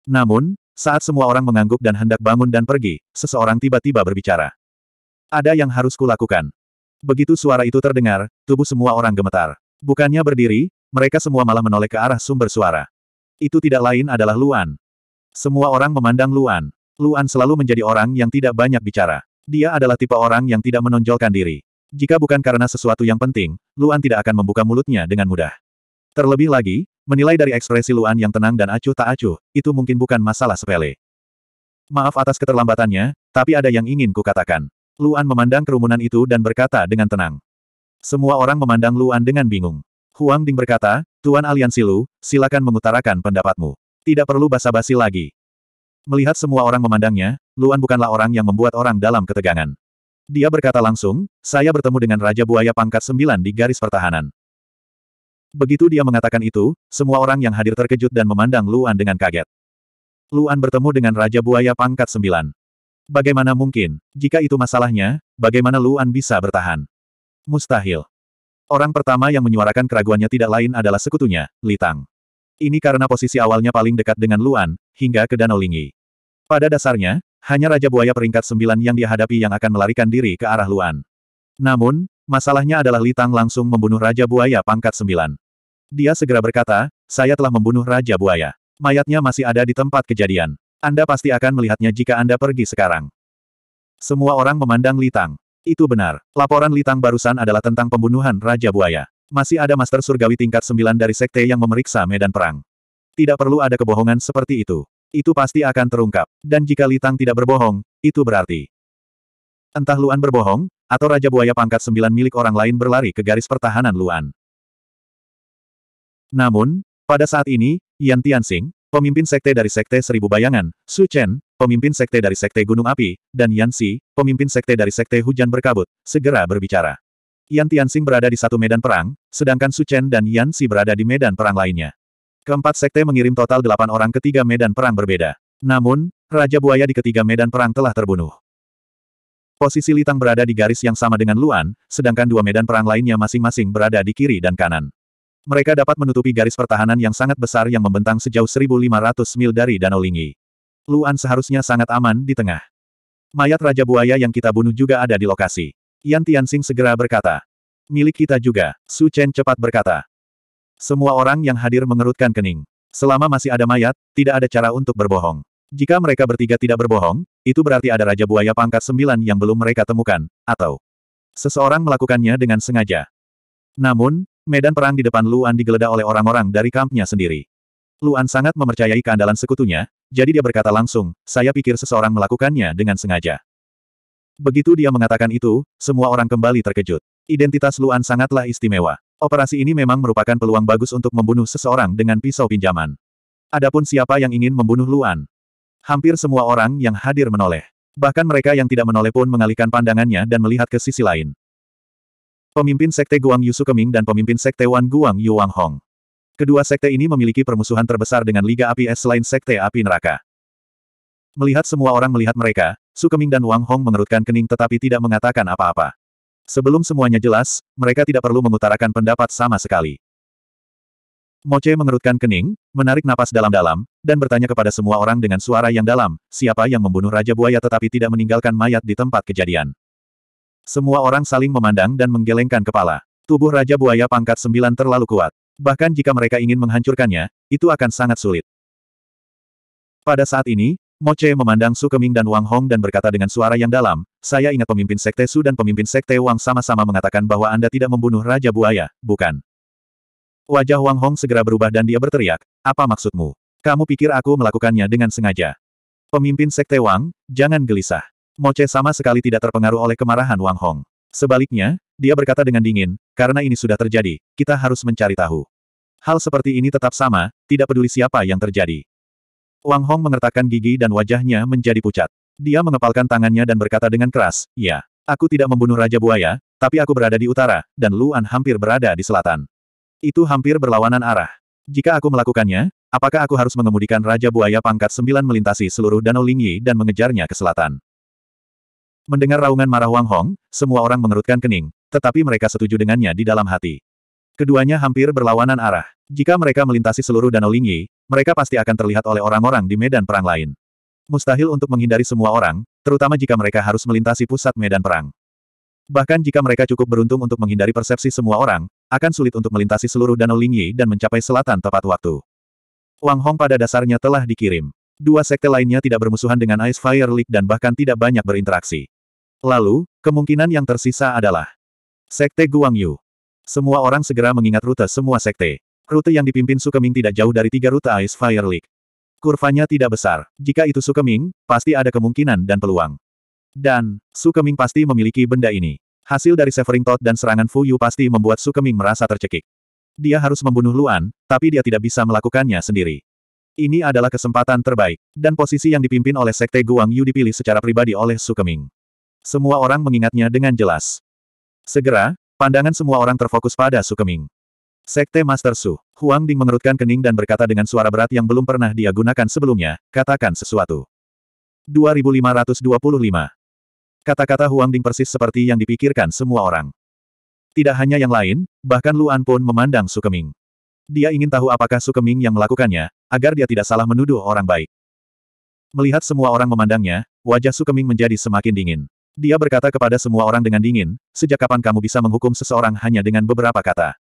Namun, saat semua orang mengangguk dan hendak bangun dan pergi, seseorang tiba-tiba berbicara. Ada yang harus kulakukan. Begitu suara itu terdengar, tubuh semua orang gemetar. Bukannya berdiri, mereka semua malah menoleh ke arah sumber suara. Itu tidak lain adalah Luan. Semua orang memandang Luan. Luan selalu menjadi orang yang tidak banyak bicara. Dia adalah tipe orang yang tidak menonjolkan diri. Jika bukan karena sesuatu yang penting, Luan tidak akan membuka mulutnya dengan mudah. Terlebih lagi, menilai dari ekspresi Luan yang tenang dan acuh tak acuh, itu mungkin bukan masalah sepele. Maaf atas keterlambatannya, tapi ada yang ingin kukatakan. Luan memandang kerumunan itu dan berkata dengan tenang. Semua orang memandang Luan dengan bingung. Huang Ding berkata, Tuan Aliansi Lu, silakan mengutarakan pendapatmu. Tidak perlu basa-basi lagi. Melihat semua orang memandangnya, Luan bukanlah orang yang membuat orang dalam ketegangan. Dia berkata langsung, saya bertemu dengan Raja Buaya pangkat sembilan di garis pertahanan. Begitu dia mengatakan itu, semua orang yang hadir terkejut dan memandang Luan dengan kaget. Luan bertemu dengan Raja Buaya pangkat sembilan. Bagaimana mungkin, jika itu masalahnya, bagaimana Luan bisa bertahan? Mustahil. Orang pertama yang menyuarakan keraguannya tidak lain adalah sekutunya, Litang. Ini karena posisi awalnya paling dekat dengan Luan, hingga ke Danau Lingyi. Pada dasarnya, hanya Raja Buaya peringkat sembilan yang dihadapi yang akan melarikan diri ke arah Luan. Namun, masalahnya adalah Litang langsung membunuh Raja Buaya pangkat sembilan. Dia segera berkata, saya telah membunuh Raja Buaya. Mayatnya masih ada di tempat kejadian. Anda pasti akan melihatnya jika Anda pergi sekarang. Semua orang memandang Litang. Itu benar. Laporan Litang barusan adalah tentang pembunuhan Raja Buaya. Masih ada Master Surgawi tingkat 9 dari Sekte yang memeriksa medan perang. Tidak perlu ada kebohongan seperti itu. Itu pasti akan terungkap. Dan jika Litang tidak berbohong, itu berarti. Entah Luan berbohong, atau Raja Buaya pangkat 9 milik orang lain berlari ke garis pertahanan Luan. Namun, pada saat ini, Yan Tianxing, pemimpin sekte dari Sekte Seribu Bayangan, Su Chen, pemimpin sekte dari sekte Gunung Api, dan Yan Xi, pemimpin sekte dari sekte Hujan Berkabut, segera berbicara. Yan Tianxing berada di satu medan perang, sedangkan Su Chen dan Yan Xi berada di medan perang lainnya. Keempat sekte mengirim total delapan orang ke tiga medan perang berbeda. Namun, Raja Buaya di ketiga medan perang telah terbunuh. Posisi Litang berada di garis yang sama dengan Luan, sedangkan dua medan perang lainnya masing-masing berada di kiri dan kanan. Mereka dapat menutupi garis pertahanan yang sangat besar yang membentang sejauh 1.500 mil dari Danau Lingyi. Luan seharusnya sangat aman di tengah. Mayat Raja Buaya yang kita bunuh juga ada di lokasi. Yan Tianxing segera berkata. Milik kita juga, Su Chen cepat berkata. Semua orang yang hadir mengerutkan kening. Selama masih ada mayat, tidak ada cara untuk berbohong. Jika mereka bertiga tidak berbohong, itu berarti ada Raja Buaya pangkat sembilan yang belum mereka temukan, atau seseorang melakukannya dengan sengaja. Namun, medan perang di depan Luan digeledah oleh orang-orang dari kampnya sendiri. Luan sangat memercayai keandalan sekutunya, jadi dia berkata langsung, saya pikir seseorang melakukannya dengan sengaja. Begitu dia mengatakan itu, semua orang kembali terkejut. Identitas Luan sangatlah istimewa. Operasi ini memang merupakan peluang bagus untuk membunuh seseorang dengan pisau pinjaman. Adapun siapa yang ingin membunuh Luan? Hampir semua orang yang hadir menoleh. Bahkan mereka yang tidak menoleh pun mengalihkan pandangannya dan melihat ke sisi lain. Pemimpin Sekte Guang Yu Sukeming dan Pemimpin Sekte Wan Guang Yu Wang Hong. Kedua sekte ini memiliki permusuhan terbesar dengan Liga Api Es selain sekte api neraka. Melihat semua orang melihat mereka, Sukeming dan Wang Hong mengerutkan kening tetapi tidak mengatakan apa-apa. Sebelum semuanya jelas, mereka tidak perlu mengutarakan pendapat sama sekali. Moce mengerutkan kening, menarik napas dalam-dalam, dan bertanya kepada semua orang dengan suara yang dalam, siapa yang membunuh Raja Buaya tetapi tidak meninggalkan mayat di tempat kejadian. Semua orang saling memandang dan menggelengkan kepala. Tubuh Raja Buaya pangkat sembilan terlalu kuat. Bahkan jika mereka ingin menghancurkannya, itu akan sangat sulit. Pada saat ini, Che memandang Su Keming dan Wang Hong dan berkata dengan suara yang dalam, saya ingat pemimpin Sekte Su dan pemimpin Sekte Wang sama-sama mengatakan bahwa Anda tidak membunuh Raja Buaya, bukan? Wajah Wang Hong segera berubah dan dia berteriak, apa maksudmu? Kamu pikir aku melakukannya dengan sengaja? Pemimpin Sekte Wang, jangan gelisah. Che sama sekali tidak terpengaruh oleh kemarahan Wang Hong. Sebaliknya, dia berkata dengan dingin, karena ini sudah terjadi, kita harus mencari tahu. Hal seperti ini tetap sama, tidak peduli siapa yang terjadi. Wang Hong mengertakkan gigi dan wajahnya menjadi pucat. Dia mengepalkan tangannya dan berkata dengan keras, ya, aku tidak membunuh Raja Buaya, tapi aku berada di utara, dan Luan hampir berada di selatan. Itu hampir berlawanan arah. Jika aku melakukannya, apakah aku harus mengemudikan Raja Buaya pangkat sembilan melintasi seluruh Danau Lingyi dan mengejarnya ke selatan? Mendengar raungan marah Wang Hong, semua orang mengerutkan kening, tetapi mereka setuju dengannya di dalam hati. Keduanya hampir berlawanan arah. Jika mereka melintasi seluruh Danau Lingyi, mereka pasti akan terlihat oleh orang-orang di medan perang lain. Mustahil untuk menghindari semua orang, terutama jika mereka harus melintasi pusat medan perang. Bahkan jika mereka cukup beruntung untuk menghindari persepsi semua orang, akan sulit untuk melintasi seluruh Danau Lingyi dan mencapai selatan tepat waktu. Wang Hong pada dasarnya telah dikirim. Dua sekte lainnya tidak bermusuhan dengan Ice Fire League dan bahkan tidak banyak berinteraksi. Lalu, kemungkinan yang tersisa adalah Sekte Guangyu. Semua orang segera mengingat rute semua sekte. Rute yang dipimpin Sukeming tidak jauh dari tiga rute Ice Fire League. Kurvanya tidak besar. Jika itu Sukeming, pasti ada kemungkinan dan peluang. Dan, Sukeming pasti memiliki benda ini. Hasil dari Severing Thought dan serangan Fuyu pasti membuat Sukeming merasa tercekik. Dia harus membunuh Luan, tapi dia tidak bisa melakukannya sendiri. Ini adalah kesempatan terbaik, dan posisi yang dipimpin oleh Sekte Guang Yu dipilih secara pribadi oleh Sukeming. Semua orang mengingatnya dengan jelas. Segera, pandangan semua orang terfokus pada Sukeming. Sekte Master Su, Huang Ding mengerutkan kening dan berkata dengan suara berat yang belum pernah dia gunakan sebelumnya, katakan sesuatu. 2525. Kata-kata Huang Ding persis seperti yang dipikirkan semua orang. Tidak hanya yang lain, bahkan Luan pun memandang Sukeming. Dia ingin tahu apakah Sukeming yang melakukannya, agar dia tidak salah menuduh orang baik. Melihat semua orang memandangnya, wajah Sukeming menjadi semakin dingin. Dia berkata kepada semua orang dengan dingin, sejak kapan kamu bisa menghukum seseorang hanya dengan beberapa kata?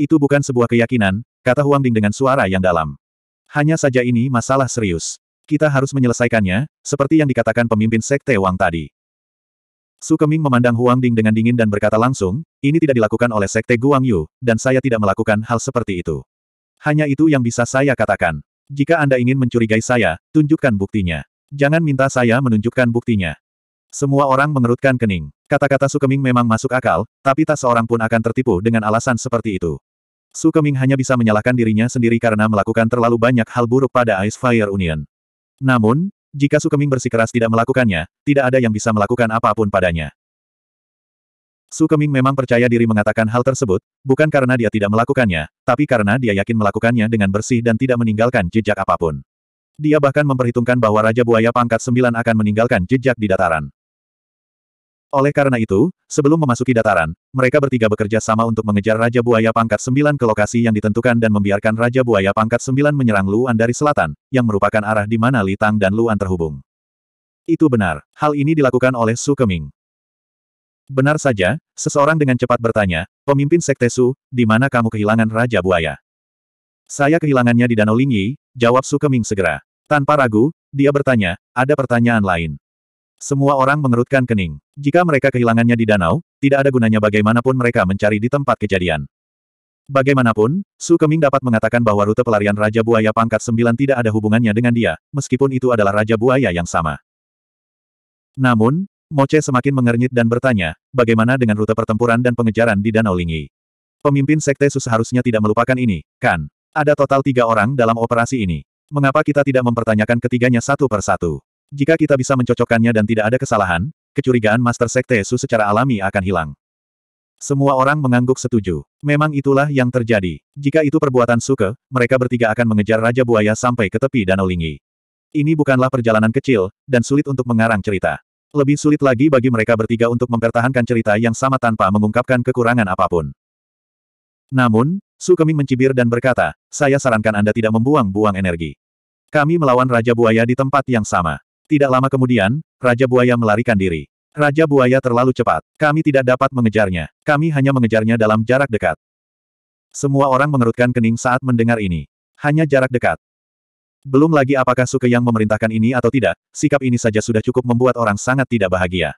Itu bukan sebuah keyakinan, kata Huang Ding dengan suara yang dalam. Hanya saja ini masalah serius. Kita harus menyelesaikannya, seperti yang dikatakan pemimpin Sekte Wang tadi. Su Keming memandang Huang Ding dengan dingin dan berkata langsung, ini tidak dilakukan oleh Sekte Guang Yu, dan saya tidak melakukan hal seperti itu. Hanya itu yang bisa saya katakan. Jika Anda ingin mencurigai saya, tunjukkan buktinya. Jangan minta saya menunjukkan buktinya. Semua orang mengerutkan kening. Kata-kata Sukeming memang masuk akal, tapi tak seorang pun akan tertipu dengan alasan seperti itu. Sukeming hanya bisa menyalahkan dirinya sendiri karena melakukan terlalu banyak hal buruk pada Ice Fire Union. Namun, jika Sukeming bersikeras tidak melakukannya, tidak ada yang bisa melakukan apapun padanya. Sukeming memang percaya diri mengatakan hal tersebut, bukan karena dia tidak melakukannya, tapi karena dia yakin melakukannya dengan bersih dan tidak meninggalkan jejak apapun. Dia bahkan memperhitungkan bahwa Raja Buaya pangkat 9 akan meninggalkan jejak di dataran. Oleh karena itu, sebelum memasuki dataran, mereka bertiga bekerja sama untuk mengejar Raja Buaya Pangkat Sembilan ke lokasi yang ditentukan dan membiarkan Raja Buaya Pangkat Sembilan menyerang Luan dari selatan, yang merupakan arah di mana Li dan Luan terhubung. Itu benar, hal ini dilakukan oleh Su Keming. Benar saja, seseorang dengan cepat bertanya, pemimpin Sekte Su, di mana kamu kehilangan Raja Buaya? Saya kehilangannya di Danau Lingyi, jawab Su Keming segera. Tanpa ragu, dia bertanya, ada pertanyaan lain. Semua orang mengerutkan kening. Jika mereka kehilangannya di danau, tidak ada gunanya bagaimanapun mereka mencari di tempat kejadian. Bagaimanapun, Su Keming dapat mengatakan bahwa rute pelarian Raja Buaya pangkat 9 tidak ada hubungannya dengan dia, meskipun itu adalah Raja Buaya yang sama. Namun, Moce semakin mengernyit dan bertanya, bagaimana dengan rute pertempuran dan pengejaran di Danau Lingyi? Pemimpin Sekte Su seharusnya tidak melupakan ini, kan? Ada total tiga orang dalam operasi ini. Mengapa kita tidak mempertanyakan ketiganya satu per satu? Jika kita bisa mencocokkannya dan tidak ada kesalahan, kecurigaan Master Sekte Su secara alami akan hilang. Semua orang mengangguk setuju. Memang itulah yang terjadi. Jika itu perbuatan Suke, mereka bertiga akan mengejar Raja Buaya sampai ke tepi Danau Lingyi. Ini bukanlah perjalanan kecil, dan sulit untuk mengarang cerita. Lebih sulit lagi bagi mereka bertiga untuk mempertahankan cerita yang sama tanpa mengungkapkan kekurangan apapun. Namun, Su Keming mencibir dan berkata, saya sarankan Anda tidak membuang-buang energi. Kami melawan Raja Buaya di tempat yang sama. Tidak lama kemudian, Raja Buaya melarikan diri. Raja Buaya terlalu cepat. Kami tidak dapat mengejarnya. Kami hanya mengejarnya dalam jarak dekat. Semua orang mengerutkan kening saat mendengar ini. Hanya jarak dekat. Belum lagi apakah Suke yang memerintahkan ini atau tidak, sikap ini saja sudah cukup membuat orang sangat tidak bahagia.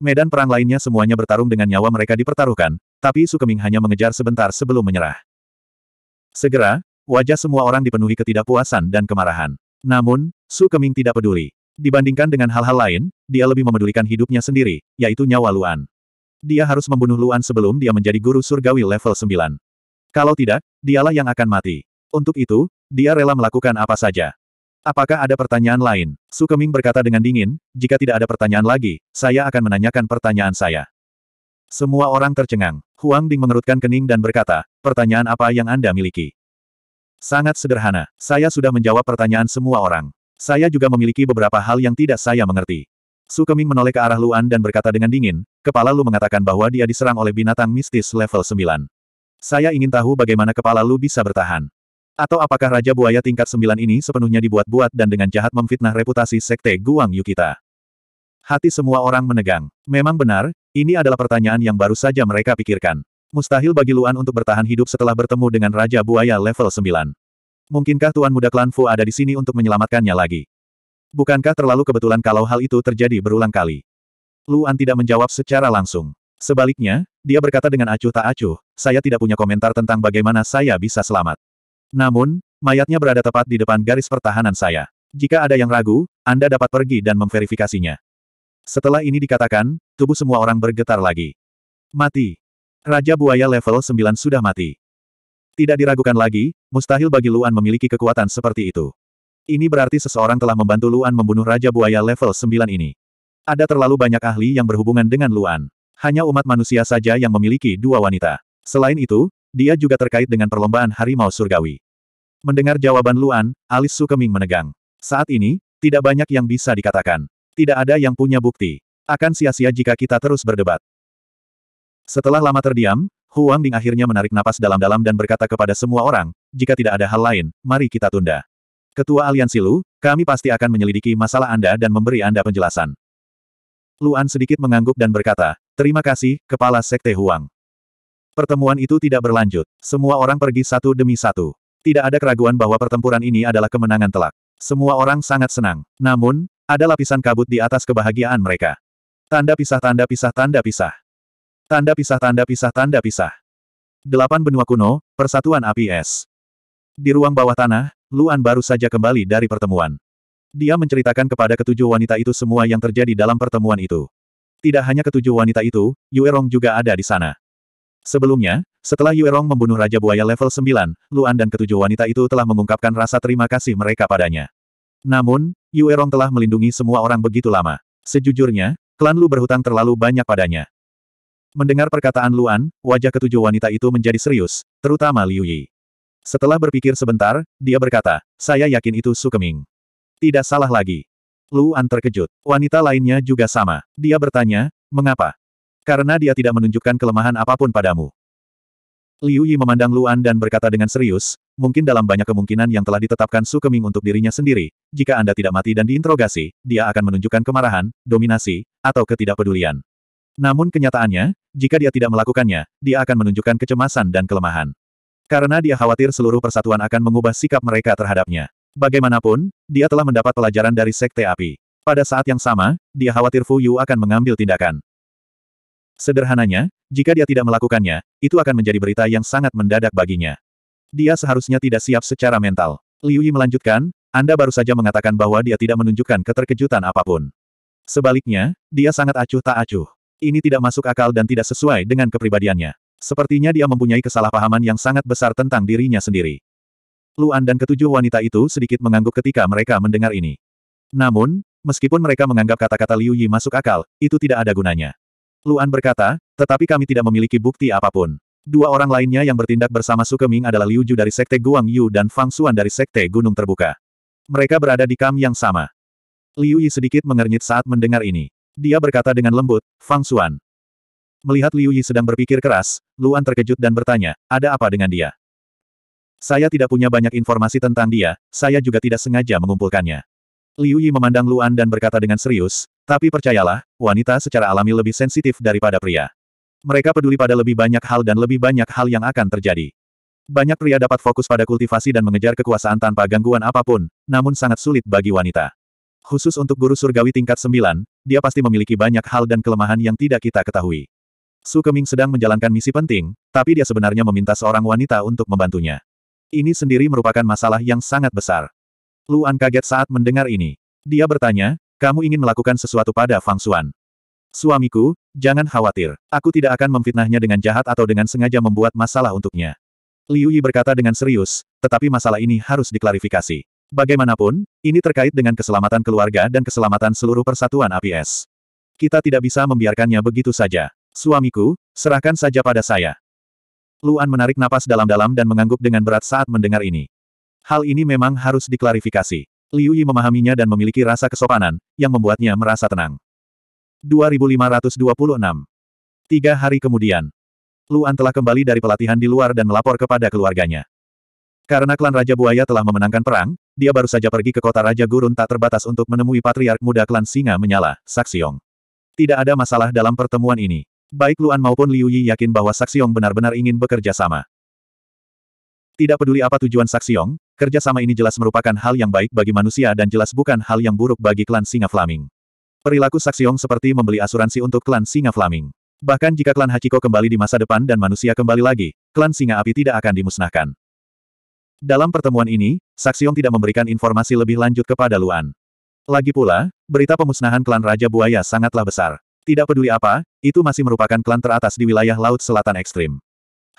Medan perang lainnya semuanya bertarung dengan nyawa mereka dipertaruhkan, tapi Sukeming hanya mengejar sebentar sebelum menyerah. Segera, wajah semua orang dipenuhi ketidakpuasan dan kemarahan. Namun, Sukeming tidak peduli. Dibandingkan dengan hal-hal lain, dia lebih memedulikan hidupnya sendiri, yaitu nyawa Luan. Dia harus membunuh Luan sebelum dia menjadi guru surgawi level 9. Kalau tidak, dialah yang akan mati. Untuk itu, dia rela melakukan apa saja. Apakah ada pertanyaan lain? Su Keming berkata dengan dingin, jika tidak ada pertanyaan lagi, saya akan menanyakan pertanyaan saya. Semua orang tercengang. Huang Ding mengerutkan kening dan berkata, pertanyaan apa yang Anda miliki? Sangat sederhana, saya sudah menjawab pertanyaan semua orang. Saya juga memiliki beberapa hal yang tidak saya mengerti. Su Keming menoleh ke arah Luan dan berkata dengan dingin, kepala Lu mengatakan bahwa dia diserang oleh binatang mistis level 9. Saya ingin tahu bagaimana kepala Lu bisa bertahan. Atau apakah Raja Buaya tingkat 9 ini sepenuhnya dibuat-buat dan dengan jahat memfitnah reputasi Sekte Guang Yukita. Hati semua orang menegang. Memang benar, ini adalah pertanyaan yang baru saja mereka pikirkan. Mustahil bagi Luan untuk bertahan hidup setelah bertemu dengan Raja Buaya level 9. Mungkinkah Tuan Muda Klan Fu ada di sini untuk menyelamatkannya lagi? Bukankah terlalu kebetulan kalau hal itu terjadi berulang kali? Luan tidak menjawab secara langsung. Sebaliknya, dia berkata dengan acuh tak acuh, saya tidak punya komentar tentang bagaimana saya bisa selamat. Namun, mayatnya berada tepat di depan garis pertahanan saya. Jika ada yang ragu, Anda dapat pergi dan memverifikasinya. Setelah ini dikatakan, tubuh semua orang bergetar lagi. Mati. Raja Buaya level 9 sudah mati. Tidak diragukan lagi, mustahil bagi Luan memiliki kekuatan seperti itu. Ini berarti seseorang telah membantu Luan membunuh Raja Buaya level 9 ini. Ada terlalu banyak ahli yang berhubungan dengan Luan. Hanya umat manusia saja yang memiliki dua wanita. Selain itu, dia juga terkait dengan perlombaan harimau surgawi. Mendengar jawaban Luan, alis Sukeming menegang. Saat ini, tidak banyak yang bisa dikatakan. Tidak ada yang punya bukti. Akan sia-sia jika kita terus berdebat. Setelah lama terdiam, Huang Ding akhirnya menarik napas dalam-dalam dan berkata kepada semua orang, jika tidak ada hal lain, mari kita tunda. Ketua Aliansi Lu, kami pasti akan menyelidiki masalah Anda dan memberi Anda penjelasan. Luan sedikit mengangguk dan berkata, terima kasih, Kepala Sekte Huang. Pertemuan itu tidak berlanjut. Semua orang pergi satu demi satu. Tidak ada keraguan bahwa pertempuran ini adalah kemenangan telak. Semua orang sangat senang. Namun, ada lapisan kabut di atas kebahagiaan mereka. Tanda pisah tanda pisah tanda pisah. Tanda pisah tanda pisah tanda pisah. Delapan benua kuno, persatuan api es. Di ruang bawah tanah, Luan baru saja kembali dari pertemuan. Dia menceritakan kepada ketujuh wanita itu semua yang terjadi dalam pertemuan itu. Tidak hanya ketujuh wanita itu, Yuerong juga ada di sana. Sebelumnya, setelah Yuerong membunuh Raja Buaya level 9, Luan dan ketujuh wanita itu telah mengungkapkan rasa terima kasih mereka padanya. Namun, Yuerong telah melindungi semua orang begitu lama. Sejujurnya, klan Lu berhutang terlalu banyak padanya. Mendengar perkataan Luan, wajah ketujuh wanita itu menjadi serius, terutama Liu Yi. Setelah berpikir sebentar, dia berkata, saya yakin itu Su Keming. Tidak salah lagi. Luan terkejut. Wanita lainnya juga sama. Dia bertanya, mengapa? Karena dia tidak menunjukkan kelemahan apapun padamu. Liu Yi memandang Luan dan berkata dengan serius, mungkin dalam banyak kemungkinan yang telah ditetapkan Su Keming untuk dirinya sendiri, jika Anda tidak mati dan diinterogasi, dia akan menunjukkan kemarahan, dominasi, atau ketidakpedulian. Namun kenyataannya, jika dia tidak melakukannya, dia akan menunjukkan kecemasan dan kelemahan. Karena dia khawatir seluruh persatuan akan mengubah sikap mereka terhadapnya. Bagaimanapun, dia telah mendapat pelajaran dari Sekte Api. Pada saat yang sama, dia khawatir Fu Yu akan mengambil tindakan. Sederhananya, jika dia tidak melakukannya, itu akan menjadi berita yang sangat mendadak baginya. Dia seharusnya tidak siap secara mental. Liu Yi melanjutkan, Anda baru saja mengatakan bahwa dia tidak menunjukkan keterkejutan apapun. Sebaliknya, dia sangat acuh tak acuh. Ini tidak masuk akal dan tidak sesuai dengan kepribadiannya. Sepertinya dia mempunyai kesalahpahaman yang sangat besar tentang dirinya sendiri. Luan dan ketujuh wanita itu sedikit mengangguk ketika mereka mendengar ini. Namun, meskipun mereka menganggap kata-kata Liu Yi masuk akal, itu tidak ada gunanya. Luan berkata, tetapi kami tidak memiliki bukti apapun. Dua orang lainnya yang bertindak bersama Su Ming adalah Liu Ju dari Sekte Guang Yu dan Fang Xuan dari Sekte Gunung Terbuka. Mereka berada di kam yang sama. Liu Yi sedikit mengernyit saat mendengar ini. Dia berkata dengan lembut, Fang Xuan. Melihat Liu Yi sedang berpikir keras, Luan terkejut dan bertanya, ada apa dengan dia? Saya tidak punya banyak informasi tentang dia, saya juga tidak sengaja mengumpulkannya. Liu Yi memandang Luan dan berkata dengan serius, tapi percayalah, wanita secara alami lebih sensitif daripada pria. Mereka peduli pada lebih banyak hal dan lebih banyak hal yang akan terjadi. Banyak pria dapat fokus pada kultivasi dan mengejar kekuasaan tanpa gangguan apapun, namun sangat sulit bagi wanita. Khusus untuk guru surgawi tingkat 9, dia pasti memiliki banyak hal dan kelemahan yang tidak kita ketahui. Su Keming sedang menjalankan misi penting, tapi dia sebenarnya meminta seorang wanita untuk membantunya. Ini sendiri merupakan masalah yang sangat besar. Luan kaget saat mendengar ini. Dia bertanya, kamu ingin melakukan sesuatu pada Fang Xuan. Suamiku, jangan khawatir. Aku tidak akan memfitnahnya dengan jahat atau dengan sengaja membuat masalah untuknya. Liu Yi berkata dengan serius, tetapi masalah ini harus diklarifikasi. Bagaimanapun, ini terkait dengan keselamatan keluarga dan keselamatan seluruh persatuan APS. Kita tidak bisa membiarkannya begitu saja. Suamiku, serahkan saja pada saya. Luan menarik napas dalam-dalam dan mengangguk dengan berat saat mendengar ini. Hal ini memang harus diklarifikasi. Liu Yi memahaminya dan memiliki rasa kesopanan, yang membuatnya merasa tenang. 2526 Tiga hari kemudian, Luan telah kembali dari pelatihan di luar dan melapor kepada keluarganya. Karena klan Raja Buaya telah memenangkan perang, dia baru saja pergi ke kota Raja Gurun tak terbatas untuk menemui patriark muda klan Singa Menyala, Saksiong. Tidak ada masalah dalam pertemuan ini. Baik Luan maupun Liu Yi yakin bahwa Saksiong benar-benar ingin bekerja sama. Tidak peduli apa tujuan Saksiong, kerjasama ini jelas merupakan hal yang baik bagi manusia dan jelas bukan hal yang buruk bagi klan Singa Flaming. Perilaku Saksiong seperti membeli asuransi untuk klan Singa Flaming. Bahkan jika klan Hachiko kembali di masa depan dan manusia kembali lagi, klan Singa Api tidak akan dimusnahkan. Dalam pertemuan ini, Saksiong tidak memberikan informasi lebih lanjut kepada Luan. Lagi pula, berita pemusnahan klan Raja Buaya sangatlah besar. Tidak peduli apa, itu masih merupakan klan teratas di wilayah Laut Selatan Ekstrim.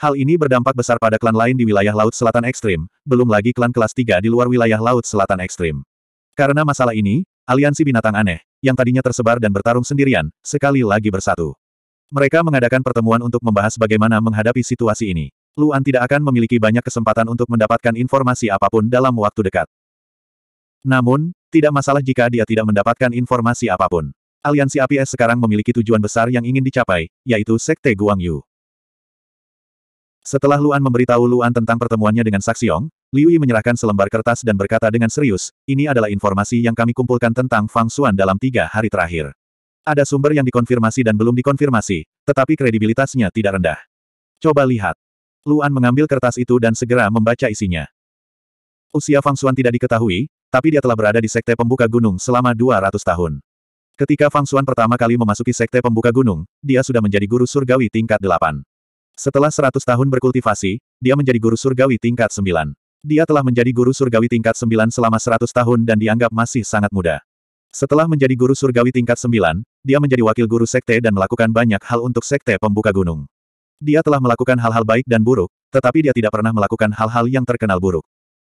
Hal ini berdampak besar pada klan lain di wilayah Laut Selatan Ekstrim, belum lagi klan kelas 3 di luar wilayah Laut Selatan Ekstrim. Karena masalah ini, aliansi binatang aneh, yang tadinya tersebar dan bertarung sendirian, sekali lagi bersatu. Mereka mengadakan pertemuan untuk membahas bagaimana menghadapi situasi ini. Luan tidak akan memiliki banyak kesempatan untuk mendapatkan informasi apapun dalam waktu dekat. Namun, tidak masalah jika dia tidak mendapatkan informasi apapun. Aliansi APS sekarang memiliki tujuan besar yang ingin dicapai, yaitu Sekte Guangyu. Setelah Luan memberitahu Luan tentang pertemuannya dengan Saksiong, Liu Yi menyerahkan selembar kertas dan berkata dengan serius, ini adalah informasi yang kami kumpulkan tentang Fang Xuan dalam tiga hari terakhir. Ada sumber yang dikonfirmasi dan belum dikonfirmasi, tetapi kredibilitasnya tidak rendah. Coba lihat. Luan mengambil kertas itu dan segera membaca isinya. Usia Fang Xuan tidak diketahui, tapi dia telah berada di Sekte Pembuka Gunung selama 200 tahun. Ketika Fang Xuan pertama kali memasuki Sekte Pembuka Gunung, dia sudah menjadi guru surgawi tingkat 8. Setelah 100 tahun berkultivasi, dia menjadi guru surgawi tingkat 9. Dia telah menjadi guru surgawi tingkat 9 selama 100 tahun dan dianggap masih sangat muda. Setelah menjadi guru surgawi tingkat 9, dia menjadi wakil guru sekte dan melakukan banyak hal untuk sekte pembuka gunung. Dia telah melakukan hal-hal baik dan buruk, tetapi dia tidak pernah melakukan hal-hal yang terkenal buruk.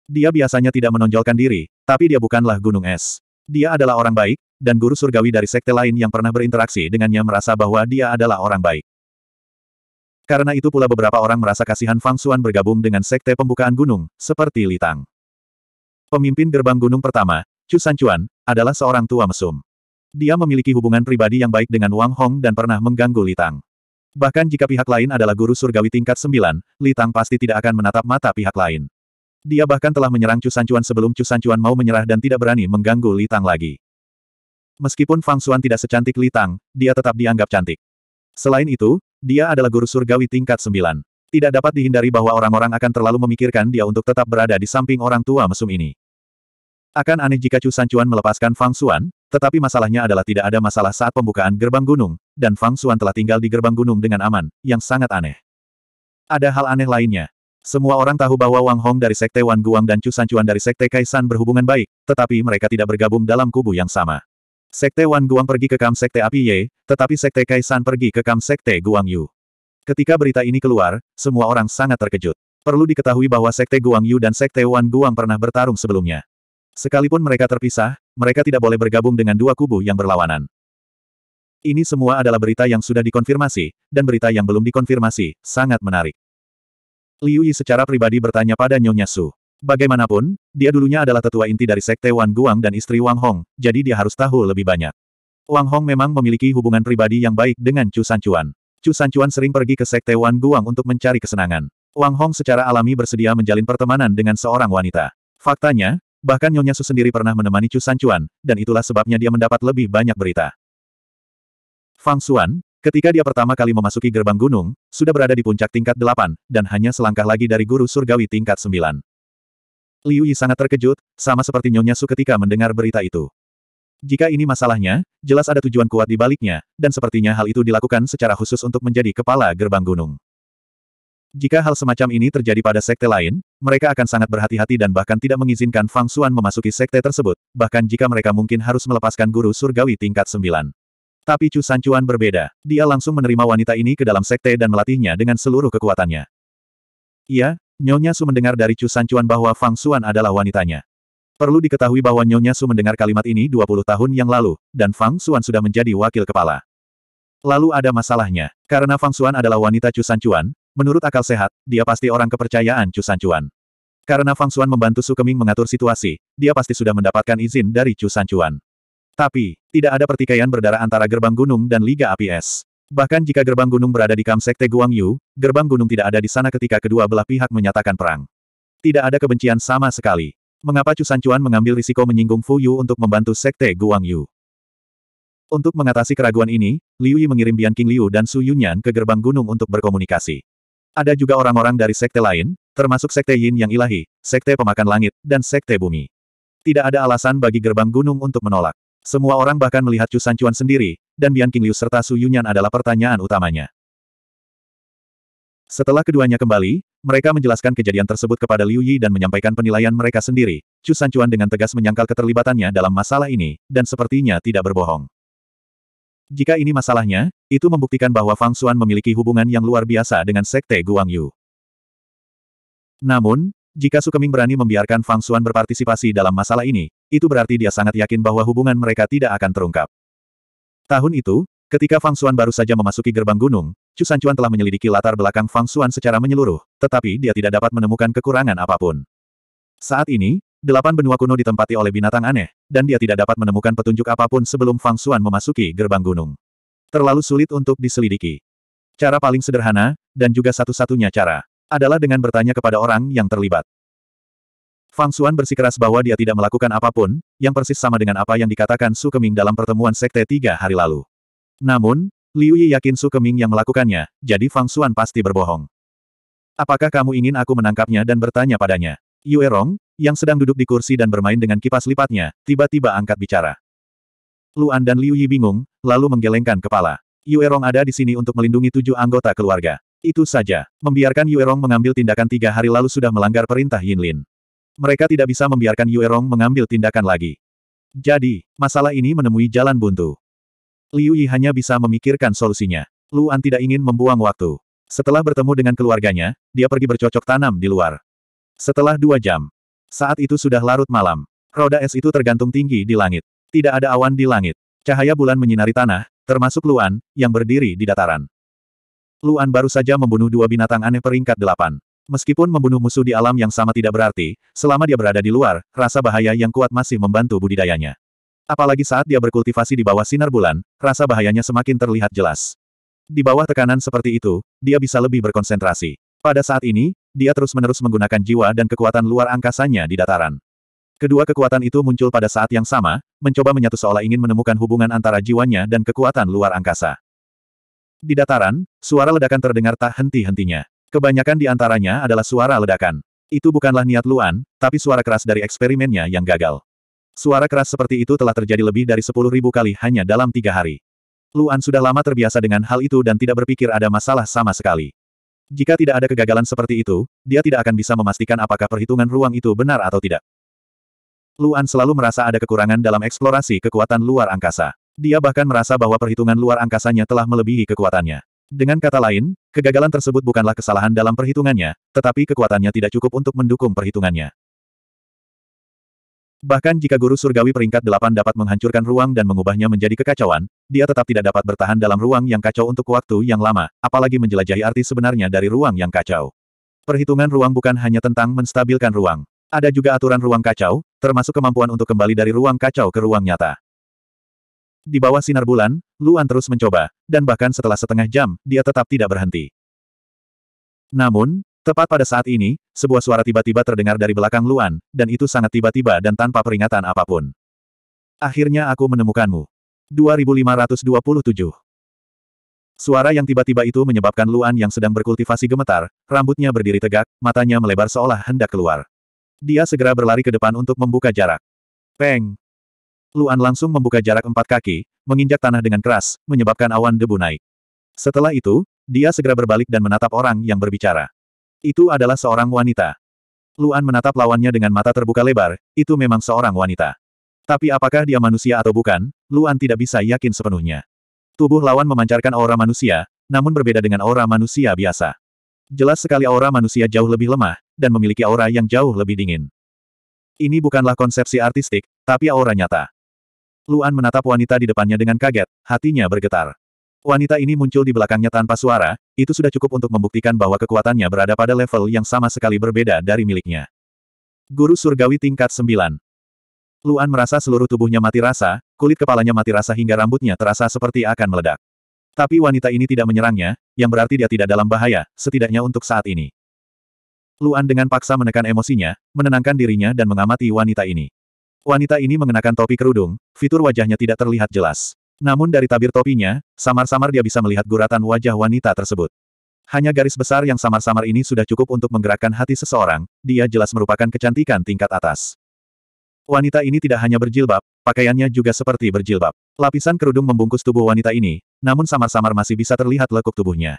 Dia biasanya tidak menonjolkan diri, tapi dia bukanlah gunung es. Dia adalah orang baik, dan guru surgawi dari sekte lain yang pernah berinteraksi dengannya merasa bahwa dia adalah orang baik. Karena itu pula beberapa orang merasa kasihan Fang Xuan bergabung dengan sekte pembukaan gunung, seperti Litang. Pemimpin gerbang gunung pertama, Chu Sanchuan, adalah seorang tua mesum. Dia memiliki hubungan pribadi yang baik dengan Wang Hong dan pernah mengganggu Litang. Bahkan jika pihak lain adalah guru surgawi tingkat sembilan, Li Tang pasti tidak akan menatap mata pihak lain. Dia bahkan telah menyerang Cusancuan sebelum Cusancuan mau menyerah dan tidak berani mengganggu Li Tang lagi. Meskipun Fang Xuan tidak secantik Li Tang, dia tetap dianggap cantik. Selain itu, dia adalah guru surgawi tingkat sembilan. Tidak dapat dihindari bahwa orang-orang akan terlalu memikirkan dia untuk tetap berada di samping orang tua mesum ini. Akan aneh jika Chu Sancuan melepaskan Fang Xuan, tetapi masalahnya adalah tidak ada masalah saat pembukaan gerbang gunung, dan Fang Xuan telah tinggal di gerbang gunung dengan aman, yang sangat aneh. Ada hal aneh lainnya. Semua orang tahu bahwa Wang Hong dari Sekte Wan Guang dan Chu Sancuan dari Sekte Kaisan berhubungan baik, tetapi mereka tidak bergabung dalam kubu yang sama. Sekte Wan Guang pergi ke Kam Sekte Api Ye, tetapi Sekte Kaisan pergi ke Kam Sekte Guang Yu. Ketika berita ini keluar, semua orang sangat terkejut. Perlu diketahui bahwa Sekte Guang Yu dan Sekte Wan Guang pernah bertarung sebelumnya. Sekalipun mereka terpisah, mereka tidak boleh bergabung dengan dua kubu yang berlawanan. Ini semua adalah berita yang sudah dikonfirmasi, dan berita yang belum dikonfirmasi, sangat menarik. Liu Yi secara pribadi bertanya pada Nyonya Su. Bagaimanapun, dia dulunya adalah tetua inti dari sekte Wan Guang dan istri Wang Hong, jadi dia harus tahu lebih banyak. Wang Hong memang memiliki hubungan pribadi yang baik dengan Chu Sanchuan. Chu Sanchuan sering pergi ke sekte Wan Guang untuk mencari kesenangan. Wang Hong secara alami bersedia menjalin pertemanan dengan seorang wanita. Faktanya, Bahkan Nyonya Su sendiri pernah menemani Chu Sancuan, dan itulah sebabnya dia mendapat lebih banyak berita. Fang Xuan, ketika dia pertama kali memasuki gerbang gunung, sudah berada di puncak tingkat 8, dan hanya selangkah lagi dari guru surgawi tingkat 9. Liu Yi sangat terkejut, sama seperti Nyonya Su ketika mendengar berita itu. Jika ini masalahnya, jelas ada tujuan kuat di baliknya, dan sepertinya hal itu dilakukan secara khusus untuk menjadi kepala gerbang gunung. Jika hal semacam ini terjadi pada sekte lain, mereka akan sangat berhati-hati dan bahkan tidak mengizinkan Fang Xuan memasuki sekte tersebut, bahkan jika mereka mungkin harus melepaskan guru surgawi tingkat sembilan. Tapi Chu San Chuan berbeda. Dia langsung menerima wanita ini ke dalam sekte dan melatihnya dengan seluruh kekuatannya. Iya, Nyonya Su mendengar dari Chu San Chuan bahwa Fang Xuan adalah wanitanya. Perlu diketahui bahwa Nyonya Su mendengar kalimat ini 20 tahun yang lalu, dan Fang Xuan sudah menjadi wakil kepala. Lalu ada masalahnya. Karena Fang Xuan adalah wanita Chu San Chuan, Menurut akal sehat, dia pasti orang kepercayaan Chu Sancuan. Karena Fang Xuan membantu Su Keming mengatur situasi, dia pasti sudah mendapatkan izin dari Chu Sancuan. Tapi, tidak ada pertikaian berdarah antara gerbang gunung dan Liga APS. Bahkan jika gerbang gunung berada di Kam sekte Guangyu, gerbang gunung tidak ada di sana ketika kedua belah pihak menyatakan perang. Tidak ada kebencian sama sekali. Mengapa Chu Sancuan mengambil risiko menyinggung Fu Yu untuk membantu sekte Guangyu? Untuk mengatasi keraguan ini, Liu Yi mengirim Bian King Liu dan Su Yunyan ke gerbang gunung untuk berkomunikasi. Ada juga orang-orang dari sekte lain, termasuk sekte Yin yang ilahi, sekte pemakan langit, dan sekte bumi. Tidak ada alasan bagi gerbang gunung untuk menolak. Semua orang bahkan melihat Chu Sanchuan sendiri, dan Bian Qingliu serta Su Yunyan adalah pertanyaan utamanya. Setelah keduanya kembali, mereka menjelaskan kejadian tersebut kepada Liu Yi dan menyampaikan penilaian mereka sendiri. Chu Sanchuan dengan tegas menyangkal keterlibatannya dalam masalah ini, dan sepertinya tidak berbohong. Jika ini masalahnya, itu membuktikan bahwa Fang Xuan memiliki hubungan yang luar biasa dengan Sekte Guangyu. Namun, jika Sukeming berani membiarkan Fang Xuan berpartisipasi dalam masalah ini, itu berarti dia sangat yakin bahwa hubungan mereka tidak akan terungkap. Tahun itu, ketika Fang Xuan baru saja memasuki gerbang gunung, Chu Sanchuan telah menyelidiki latar belakang Fang Xuan secara menyeluruh, tetapi dia tidak dapat menemukan kekurangan apapun. Saat ini, Delapan benua kuno ditempati oleh binatang aneh, dan dia tidak dapat menemukan petunjuk apapun sebelum Fang Xuan memasuki gerbang gunung. Terlalu sulit untuk diselidiki. Cara paling sederhana, dan juga satu-satunya cara, adalah dengan bertanya kepada orang yang terlibat. Fang Xuan bersikeras bahwa dia tidak melakukan apapun, yang persis sama dengan apa yang dikatakan Su Keming dalam pertemuan sekte tiga hari lalu. Namun, Liu Yi yakin Su Keming yang melakukannya, jadi Fang Xuan pasti berbohong. Apakah kamu ingin aku menangkapnya dan bertanya padanya? Yue Rong, yang sedang duduk di kursi dan bermain dengan kipas lipatnya, tiba-tiba angkat bicara. Luan dan Liu Yi bingung, lalu menggelengkan kepala. Yuerong ada di sini untuk melindungi tujuh anggota keluarga. Itu saja. Membiarkan Yuerong mengambil tindakan tiga hari lalu sudah melanggar perintah Yin Lin. Mereka tidak bisa membiarkan Yuerong mengambil tindakan lagi. Jadi, masalah ini menemui jalan buntu. Liu Yi hanya bisa memikirkan solusinya. Luan tidak ingin membuang waktu. Setelah bertemu dengan keluarganya, dia pergi bercocok tanam di luar. Setelah dua jam, saat itu sudah larut malam. Roda es itu tergantung tinggi di langit. Tidak ada awan di langit. Cahaya bulan menyinari tanah, termasuk Luan, yang berdiri di dataran. Luan baru saja membunuh dua binatang aneh peringkat delapan. Meskipun membunuh musuh di alam yang sama tidak berarti, selama dia berada di luar, rasa bahaya yang kuat masih membantu budidayanya. Apalagi saat dia berkultivasi di bawah sinar bulan, rasa bahayanya semakin terlihat jelas. Di bawah tekanan seperti itu, dia bisa lebih berkonsentrasi. Pada saat ini, dia terus-menerus menggunakan jiwa dan kekuatan luar angkasanya di dataran. Kedua kekuatan itu muncul pada saat yang sama, mencoba menyatu seolah ingin menemukan hubungan antara jiwanya dan kekuatan luar angkasa. Di dataran, suara ledakan terdengar tak henti-hentinya. Kebanyakan di antaranya adalah suara ledakan. Itu bukanlah niat Luan, tapi suara keras dari eksperimennya yang gagal. Suara keras seperti itu telah terjadi lebih dari sepuluh ribu kali hanya dalam tiga hari. Luan sudah lama terbiasa dengan hal itu dan tidak berpikir ada masalah sama sekali. Jika tidak ada kegagalan seperti itu, dia tidak akan bisa memastikan apakah perhitungan ruang itu benar atau tidak. Luan selalu merasa ada kekurangan dalam eksplorasi kekuatan luar angkasa. Dia bahkan merasa bahwa perhitungan luar angkasanya telah melebihi kekuatannya. Dengan kata lain, kegagalan tersebut bukanlah kesalahan dalam perhitungannya, tetapi kekuatannya tidak cukup untuk mendukung perhitungannya. Bahkan jika guru surgawi peringkat delapan dapat menghancurkan ruang dan mengubahnya menjadi kekacauan, dia tetap tidak dapat bertahan dalam ruang yang kacau untuk waktu yang lama, apalagi menjelajahi arti sebenarnya dari ruang yang kacau. Perhitungan ruang bukan hanya tentang menstabilkan ruang. Ada juga aturan ruang kacau, termasuk kemampuan untuk kembali dari ruang kacau ke ruang nyata. Di bawah sinar bulan, Luan terus mencoba, dan bahkan setelah setengah jam, dia tetap tidak berhenti. Namun, Tepat pada saat ini, sebuah suara tiba-tiba terdengar dari belakang Luan, dan itu sangat tiba-tiba dan tanpa peringatan apapun. Akhirnya aku menemukanmu. 2527 Suara yang tiba-tiba itu menyebabkan Luan yang sedang berkultivasi gemetar, rambutnya berdiri tegak, matanya melebar seolah hendak keluar. Dia segera berlari ke depan untuk membuka jarak. Peng! Luan langsung membuka jarak empat kaki, menginjak tanah dengan keras, menyebabkan awan debu naik. Setelah itu, dia segera berbalik dan menatap orang yang berbicara. Itu adalah seorang wanita. Luan menatap lawannya dengan mata terbuka lebar, itu memang seorang wanita. Tapi apakah dia manusia atau bukan, Luan tidak bisa yakin sepenuhnya. Tubuh lawan memancarkan aura manusia, namun berbeda dengan aura manusia biasa. Jelas sekali aura manusia jauh lebih lemah, dan memiliki aura yang jauh lebih dingin. Ini bukanlah konsepsi artistik, tapi aura nyata. Luan menatap wanita di depannya dengan kaget, hatinya bergetar. Wanita ini muncul di belakangnya tanpa suara, itu sudah cukup untuk membuktikan bahwa kekuatannya berada pada level yang sama sekali berbeda dari miliknya. Guru Surgawi tingkat 9 Luan merasa seluruh tubuhnya mati rasa, kulit kepalanya mati rasa hingga rambutnya terasa seperti akan meledak. Tapi wanita ini tidak menyerangnya, yang berarti dia tidak dalam bahaya, setidaknya untuk saat ini. Luan dengan paksa menekan emosinya, menenangkan dirinya dan mengamati wanita ini. Wanita ini mengenakan topi kerudung, fitur wajahnya tidak terlihat jelas. Namun dari tabir topinya, samar-samar dia bisa melihat guratan wajah wanita tersebut. Hanya garis besar yang samar-samar ini sudah cukup untuk menggerakkan hati seseorang, dia jelas merupakan kecantikan tingkat atas. Wanita ini tidak hanya berjilbab, pakaiannya juga seperti berjilbab. Lapisan kerudung membungkus tubuh wanita ini, namun samar-samar masih bisa terlihat lekuk tubuhnya.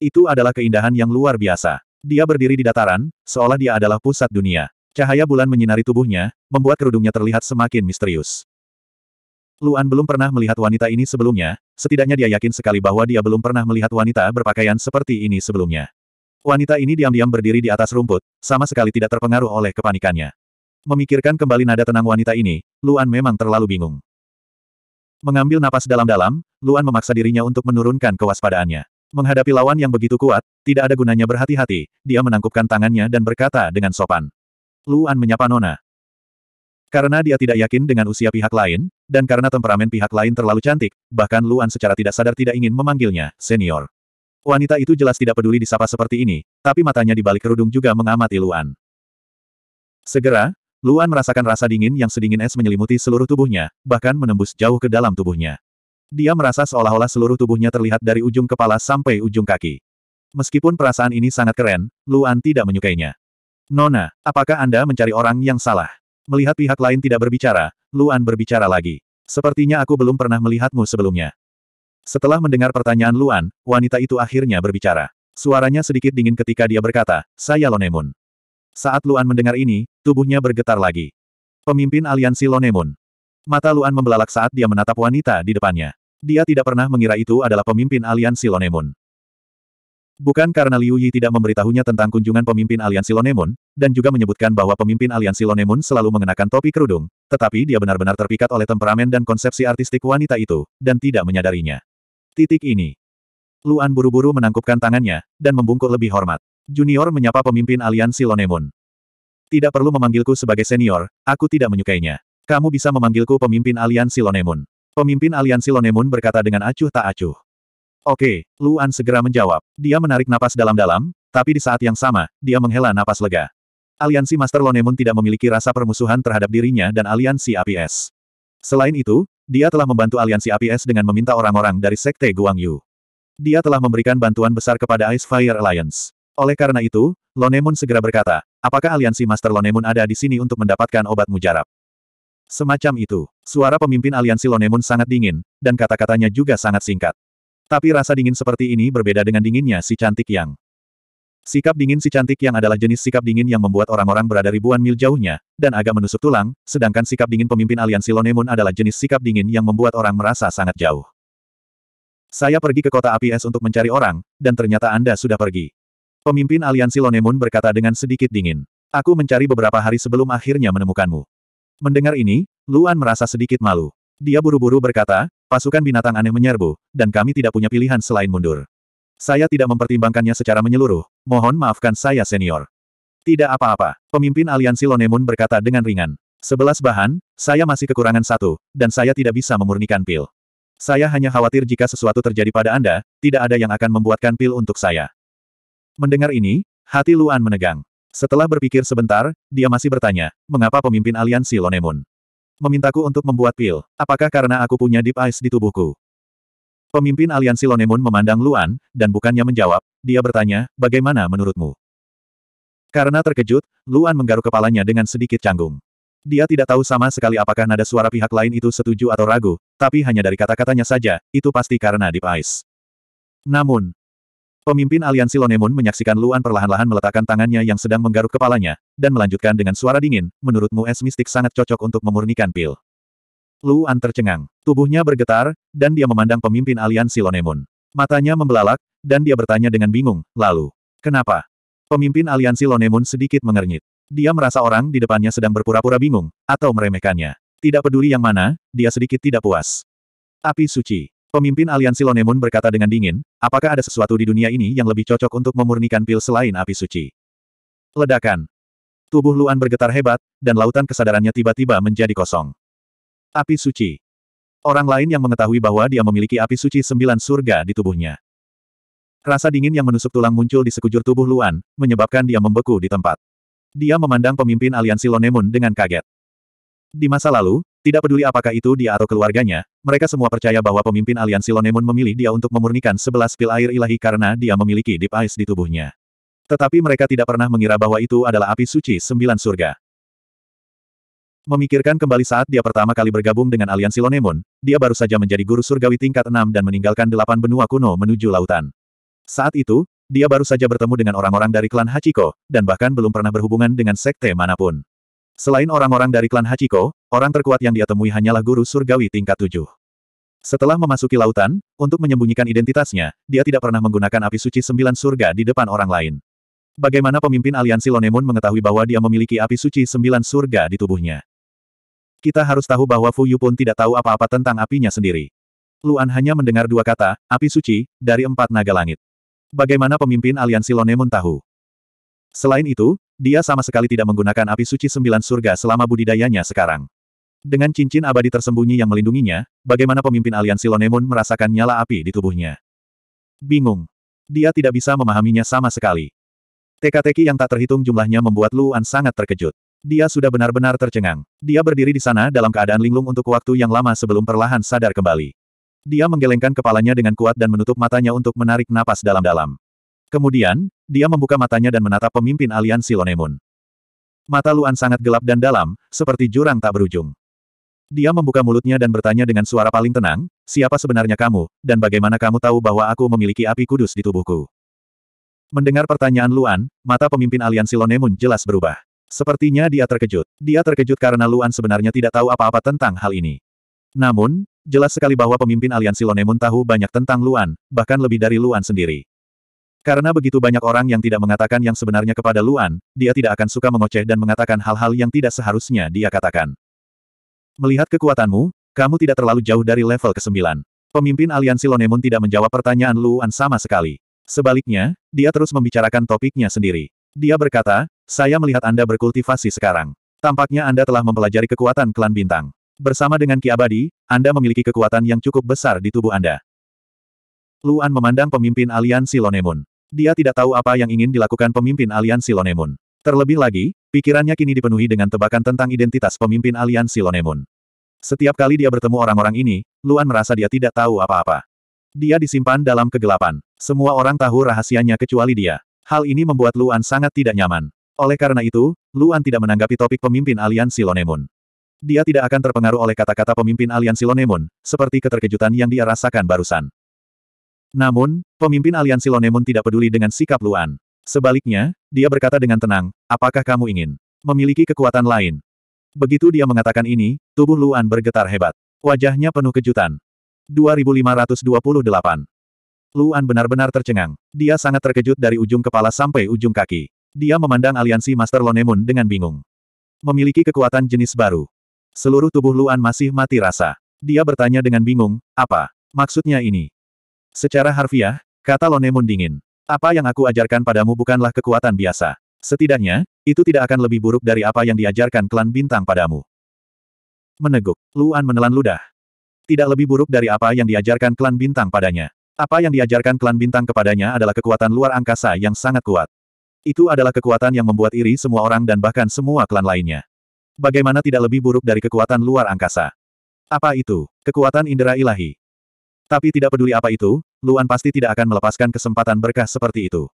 Itu adalah keindahan yang luar biasa. Dia berdiri di dataran, seolah dia adalah pusat dunia. Cahaya bulan menyinari tubuhnya, membuat kerudungnya terlihat semakin misterius. Luan belum pernah melihat wanita ini sebelumnya, setidaknya dia yakin sekali bahwa dia belum pernah melihat wanita berpakaian seperti ini sebelumnya. Wanita ini diam-diam berdiri di atas rumput, sama sekali tidak terpengaruh oleh kepanikannya. Memikirkan kembali nada tenang wanita ini, Luan memang terlalu bingung. Mengambil napas dalam-dalam, Luan memaksa dirinya untuk menurunkan kewaspadaannya. Menghadapi lawan yang begitu kuat, tidak ada gunanya berhati-hati, dia menangkupkan tangannya dan berkata dengan sopan. Luan menyapa Nona, karena dia tidak yakin dengan usia pihak lain, dan karena temperamen pihak lain terlalu cantik, bahkan Luan secara tidak sadar tidak ingin memanggilnya, senior. Wanita itu jelas tidak peduli disapa seperti ini, tapi matanya di balik kerudung juga mengamati Luan. Segera, Luan merasakan rasa dingin yang sedingin es menyelimuti seluruh tubuhnya, bahkan menembus jauh ke dalam tubuhnya. Dia merasa seolah-olah seluruh tubuhnya terlihat dari ujung kepala sampai ujung kaki. Meskipun perasaan ini sangat keren, Luan tidak menyukainya. Nona, apakah Anda mencari orang yang salah? Melihat pihak lain tidak berbicara, Luan berbicara lagi. Sepertinya aku belum pernah melihatmu sebelumnya. Setelah mendengar pertanyaan Luan, wanita itu akhirnya berbicara. Suaranya sedikit dingin ketika dia berkata, saya Lonemun. Saat Luan mendengar ini, tubuhnya bergetar lagi. Pemimpin aliansi Lonemun. Mata Luan membelalak saat dia menatap wanita di depannya. Dia tidak pernah mengira itu adalah pemimpin aliansi Lonemun. Bukan karena Liu Yi tidak memberitahunya tentang kunjungan pemimpin aliansi Lonemon, dan juga menyebutkan bahwa pemimpin aliansi Lonemon selalu mengenakan topi kerudung, tetapi dia benar-benar terpikat oleh temperamen dan konsepsi artistik wanita itu, dan tidak menyadarinya. Titik ini. Luan buru-buru menangkupkan tangannya, dan membungkuk lebih hormat. Junior menyapa pemimpin aliansi Lonemon. Tidak perlu memanggilku sebagai senior, aku tidak menyukainya. Kamu bisa memanggilku pemimpin aliansi Lonemon. Pemimpin aliansi Lonemon berkata dengan acuh tak acuh. Oke, Luan segera menjawab. Dia menarik napas dalam-dalam, tapi di saat yang sama, dia menghela napas lega. Aliansi Master Lonemon tidak memiliki rasa permusuhan terhadap dirinya dan aliansi APS. Selain itu, dia telah membantu aliansi APS dengan meminta orang-orang dari Sekte Guangyu. Dia telah memberikan bantuan besar kepada Ice Fire Alliance. Oleh karena itu, Lonemon segera berkata, apakah aliansi Master Lonemon ada di sini untuk mendapatkan obat mujarab? Semacam itu, suara pemimpin aliansi Lonemon sangat dingin, dan kata-katanya juga sangat singkat. Tapi rasa dingin seperti ini berbeda dengan dinginnya si cantik yang. Sikap dingin si cantik yang adalah jenis sikap dingin yang membuat orang-orang berada ribuan mil jauhnya, dan agak menusuk tulang, sedangkan sikap dingin pemimpin aliansi Lonemun adalah jenis sikap dingin yang membuat orang merasa sangat jauh. Saya pergi ke kota APS untuk mencari orang, dan ternyata Anda sudah pergi. Pemimpin aliansi Lonemun berkata dengan sedikit dingin. Aku mencari beberapa hari sebelum akhirnya menemukanmu. Mendengar ini, Luan merasa sedikit malu. Dia buru-buru berkata, Pasukan binatang aneh menyerbu, dan kami tidak punya pilihan selain mundur. Saya tidak mempertimbangkannya secara menyeluruh, mohon maafkan saya senior. Tidak apa-apa, pemimpin aliansi Lonemun berkata dengan ringan. Sebelas bahan, saya masih kekurangan satu, dan saya tidak bisa memurnikan pil. Saya hanya khawatir jika sesuatu terjadi pada Anda, tidak ada yang akan membuatkan pil untuk saya. Mendengar ini, hati Luan menegang. Setelah berpikir sebentar, dia masih bertanya, mengapa pemimpin aliansi Lonemun Memintaku untuk membuat pil. Apakah karena aku punya deep ice di tubuhku? Pemimpin aliansi Lonemun memandang Luan, dan bukannya menjawab, dia bertanya, bagaimana menurutmu? Karena terkejut, Luan menggaruk kepalanya dengan sedikit canggung. Dia tidak tahu sama sekali apakah nada suara pihak lain itu setuju atau ragu, tapi hanya dari kata-katanya saja, itu pasti karena Deep Ice. Namun, Pemimpin aliansi Lonemon menyaksikan Luan perlahan-lahan meletakkan tangannya yang sedang menggaruk kepalanya, dan melanjutkan dengan suara dingin, menurutmu es mistik sangat cocok untuk memurnikan pil. Luan tercengang. Tubuhnya bergetar, dan dia memandang pemimpin aliansi Lonemon. Matanya membelalak, dan dia bertanya dengan bingung, lalu, kenapa? Pemimpin aliansi Lonemon sedikit mengernyit. Dia merasa orang di depannya sedang berpura-pura bingung, atau meremehkannya. Tidak peduli yang mana, dia sedikit tidak puas. Api suci. Pemimpin aliansi Lonemun berkata dengan dingin, apakah ada sesuatu di dunia ini yang lebih cocok untuk memurnikan pil selain api suci? Ledakan. Tubuh Luan bergetar hebat, dan lautan kesadarannya tiba-tiba menjadi kosong. Api suci. Orang lain yang mengetahui bahwa dia memiliki api suci sembilan surga di tubuhnya. Rasa dingin yang menusuk tulang muncul di sekujur tubuh Luan, menyebabkan dia membeku di tempat. Dia memandang pemimpin aliansi Lonemun dengan kaget. Di masa lalu, tidak peduli apakah itu dia atau keluarganya, mereka semua percaya bahwa pemimpin aliansi Lonemon memilih dia untuk memurnikan sebelas pil air ilahi karena dia memiliki deep ice di tubuhnya. Tetapi mereka tidak pernah mengira bahwa itu adalah api suci sembilan surga. Memikirkan kembali saat dia pertama kali bergabung dengan aliansi Lonemon, dia baru saja menjadi guru surgawi tingkat enam dan meninggalkan delapan benua kuno menuju lautan. Saat itu, dia baru saja bertemu dengan orang-orang dari klan Hachiko, dan bahkan belum pernah berhubungan dengan sekte manapun. Selain orang-orang dari klan Hachiko, orang terkuat yang dia temui hanyalah guru surgawi tingkat tujuh. Setelah memasuki lautan, untuk menyembunyikan identitasnya, dia tidak pernah menggunakan api suci sembilan surga di depan orang lain. Bagaimana pemimpin aliansi Lonemon mengetahui bahwa dia memiliki api suci sembilan surga di tubuhnya? Kita harus tahu bahwa Fuyu pun tidak tahu apa-apa tentang apinya sendiri. Luan hanya mendengar dua kata, api suci, dari empat naga langit. Bagaimana pemimpin aliansi Lonemon tahu? Selain itu, dia sama sekali tidak menggunakan api suci sembilan surga selama budidayanya sekarang. Dengan cincin abadi tersembunyi yang melindunginya, bagaimana pemimpin aliansi Lonemon merasakan nyala api di tubuhnya? Bingung. Dia tidak bisa memahaminya sama sekali. Teka-teki yang tak terhitung jumlahnya membuat Luan sangat terkejut. Dia sudah benar-benar tercengang. Dia berdiri di sana dalam keadaan linglung untuk waktu yang lama sebelum perlahan sadar kembali. Dia menggelengkan kepalanya dengan kuat dan menutup matanya untuk menarik napas dalam-dalam. Kemudian, dia membuka matanya dan menatap pemimpin aliansi Lonemun. Mata Luan sangat gelap dan dalam, seperti jurang tak berujung. Dia membuka mulutnya dan bertanya dengan suara paling tenang, siapa sebenarnya kamu, dan bagaimana kamu tahu bahwa aku memiliki api kudus di tubuhku? Mendengar pertanyaan Luan, mata pemimpin aliansi Lonemun jelas berubah. Sepertinya dia terkejut. Dia terkejut karena Luan sebenarnya tidak tahu apa-apa tentang hal ini. Namun, jelas sekali bahwa pemimpin aliansi Lonemun tahu banyak tentang Luan, bahkan lebih dari Luan sendiri. Karena begitu banyak orang yang tidak mengatakan yang sebenarnya kepada Luan, dia tidak akan suka mengoceh dan mengatakan hal-hal yang tidak seharusnya dia katakan. Melihat kekuatanmu, kamu tidak terlalu jauh dari level ke-9. Pemimpin aliansi Lonemun tidak menjawab pertanyaan Luan sama sekali. Sebaliknya, dia terus membicarakan topiknya sendiri. Dia berkata, saya melihat Anda berkultivasi sekarang. Tampaknya Anda telah mempelajari kekuatan klan bintang. Bersama dengan Ki Abadi, Anda memiliki kekuatan yang cukup besar di tubuh Anda. Luan memandang pemimpin aliansi Lonemun. Dia tidak tahu apa yang ingin dilakukan pemimpin aliansi Lonemun. Terlebih lagi, pikirannya kini dipenuhi dengan tebakan tentang identitas pemimpin aliansi Lonemun. Setiap kali dia bertemu orang-orang ini, Luan merasa dia tidak tahu apa-apa. Dia disimpan dalam kegelapan. Semua orang tahu rahasianya kecuali dia. Hal ini membuat Luan sangat tidak nyaman. Oleh karena itu, Luan tidak menanggapi topik pemimpin aliansi Lonemun. Dia tidak akan terpengaruh oleh kata-kata pemimpin aliansi Lonemun, seperti keterkejutan yang dia rasakan barusan. Namun, pemimpin aliansi Lonemon tidak peduli dengan sikap Luan. Sebaliknya, dia berkata dengan tenang, apakah kamu ingin memiliki kekuatan lain? Begitu dia mengatakan ini, tubuh Luan bergetar hebat. Wajahnya penuh kejutan. 2528 Luan benar-benar tercengang. Dia sangat terkejut dari ujung kepala sampai ujung kaki. Dia memandang aliansi Master Lonemun dengan bingung. Memiliki kekuatan jenis baru. Seluruh tubuh Luan masih mati rasa. Dia bertanya dengan bingung, apa? Maksudnya ini? Secara harfiah, kata Lonemun dingin. Apa yang aku ajarkan padamu bukanlah kekuatan biasa. Setidaknya, itu tidak akan lebih buruk dari apa yang diajarkan klan bintang padamu. Meneguk, Luan menelan ludah. Tidak lebih buruk dari apa yang diajarkan klan bintang padanya. Apa yang diajarkan klan bintang kepadanya adalah kekuatan luar angkasa yang sangat kuat. Itu adalah kekuatan yang membuat iri semua orang dan bahkan semua klan lainnya. Bagaimana tidak lebih buruk dari kekuatan luar angkasa? Apa itu? Kekuatan indera ilahi. Tapi tidak peduli apa itu, Luan pasti tidak akan melepaskan kesempatan berkah seperti itu.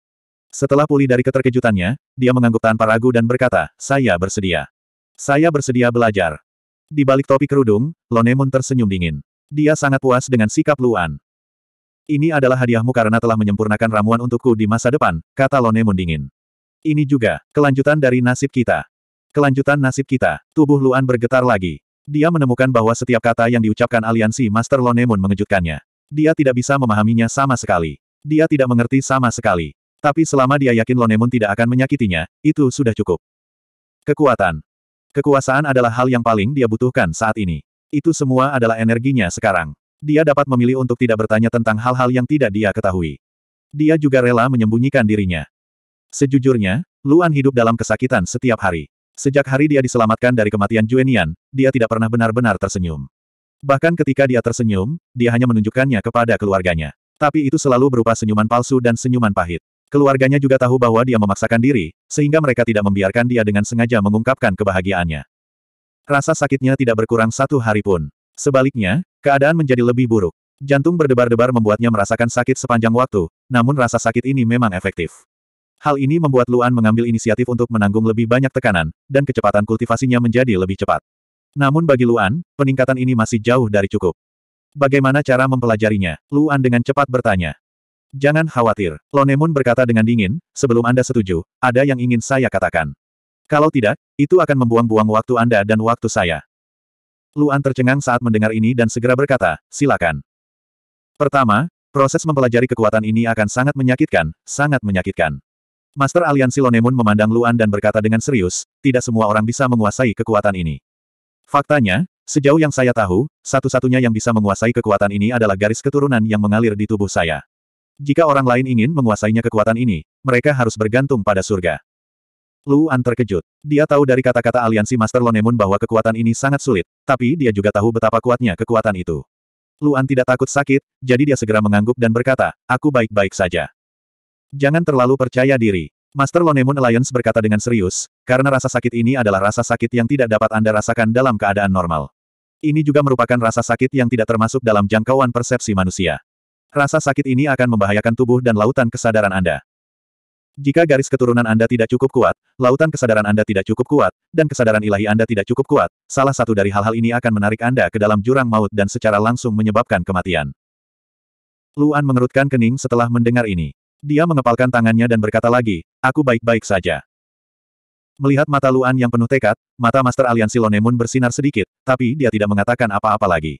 Setelah pulih dari keterkejutannya, dia mengangguk tanpa ragu dan berkata, saya bersedia. Saya bersedia belajar. Di balik topi kerudung, Lonemon tersenyum dingin. Dia sangat puas dengan sikap Luan. Ini adalah hadiahmu karena telah menyempurnakan ramuan untukku di masa depan, kata Lonemon dingin. Ini juga, kelanjutan dari nasib kita. Kelanjutan nasib kita, tubuh Luan bergetar lagi. Dia menemukan bahwa setiap kata yang diucapkan aliansi Master Lonemon mengejutkannya. Dia tidak bisa memahaminya sama sekali. Dia tidak mengerti sama sekali. Tapi selama dia yakin Lonemon tidak akan menyakitinya, itu sudah cukup. Kekuatan. Kekuasaan adalah hal yang paling dia butuhkan saat ini. Itu semua adalah energinya sekarang. Dia dapat memilih untuk tidak bertanya tentang hal-hal yang tidak dia ketahui. Dia juga rela menyembunyikan dirinya. Sejujurnya, Luan hidup dalam kesakitan setiap hari. Sejak hari dia diselamatkan dari kematian Juenian, dia tidak pernah benar-benar tersenyum. Bahkan ketika dia tersenyum, dia hanya menunjukkannya kepada keluarganya. Tapi itu selalu berupa senyuman palsu dan senyuman pahit. Keluarganya juga tahu bahwa dia memaksakan diri, sehingga mereka tidak membiarkan dia dengan sengaja mengungkapkan kebahagiaannya. Rasa sakitnya tidak berkurang satu hari pun. Sebaliknya, keadaan menjadi lebih buruk. Jantung berdebar-debar membuatnya merasakan sakit sepanjang waktu, namun rasa sakit ini memang efektif. Hal ini membuat Luan mengambil inisiatif untuk menanggung lebih banyak tekanan, dan kecepatan kultivasinya menjadi lebih cepat. Namun bagi Luan, peningkatan ini masih jauh dari cukup. Bagaimana cara mempelajarinya? Luan dengan cepat bertanya. Jangan khawatir, Lonemun berkata dengan dingin, sebelum Anda setuju, ada yang ingin saya katakan. Kalau tidak, itu akan membuang-buang waktu Anda dan waktu saya. Luan tercengang saat mendengar ini dan segera berkata, silakan. Pertama, proses mempelajari kekuatan ini akan sangat menyakitkan, sangat menyakitkan. Master Aliansi Lonemun memandang Luan dan berkata dengan serius, tidak semua orang bisa menguasai kekuatan ini. Faktanya, sejauh yang saya tahu, satu-satunya yang bisa menguasai kekuatan ini adalah garis keturunan yang mengalir di tubuh saya. Jika orang lain ingin menguasainya kekuatan ini, mereka harus bergantung pada surga. Luan terkejut. Dia tahu dari kata-kata aliansi Master Lonemun bahwa kekuatan ini sangat sulit, tapi dia juga tahu betapa kuatnya kekuatan itu. Luan tidak takut sakit, jadi dia segera mengangguk dan berkata, aku baik-baik saja. Jangan terlalu percaya diri. Master Lonemon Alliance berkata dengan serius, karena rasa sakit ini adalah rasa sakit yang tidak dapat Anda rasakan dalam keadaan normal. Ini juga merupakan rasa sakit yang tidak termasuk dalam jangkauan persepsi manusia. Rasa sakit ini akan membahayakan tubuh dan lautan kesadaran Anda. Jika garis keturunan Anda tidak cukup kuat, lautan kesadaran Anda tidak cukup kuat, dan kesadaran ilahi Anda tidak cukup kuat, salah satu dari hal-hal ini akan menarik Anda ke dalam jurang maut dan secara langsung menyebabkan kematian. Luan mengerutkan kening setelah mendengar ini. Dia mengepalkan tangannya dan berkata lagi, aku baik-baik saja. Melihat mata Luan yang penuh tekad, mata Master Aliansi Lonemun bersinar sedikit, tapi dia tidak mengatakan apa-apa lagi.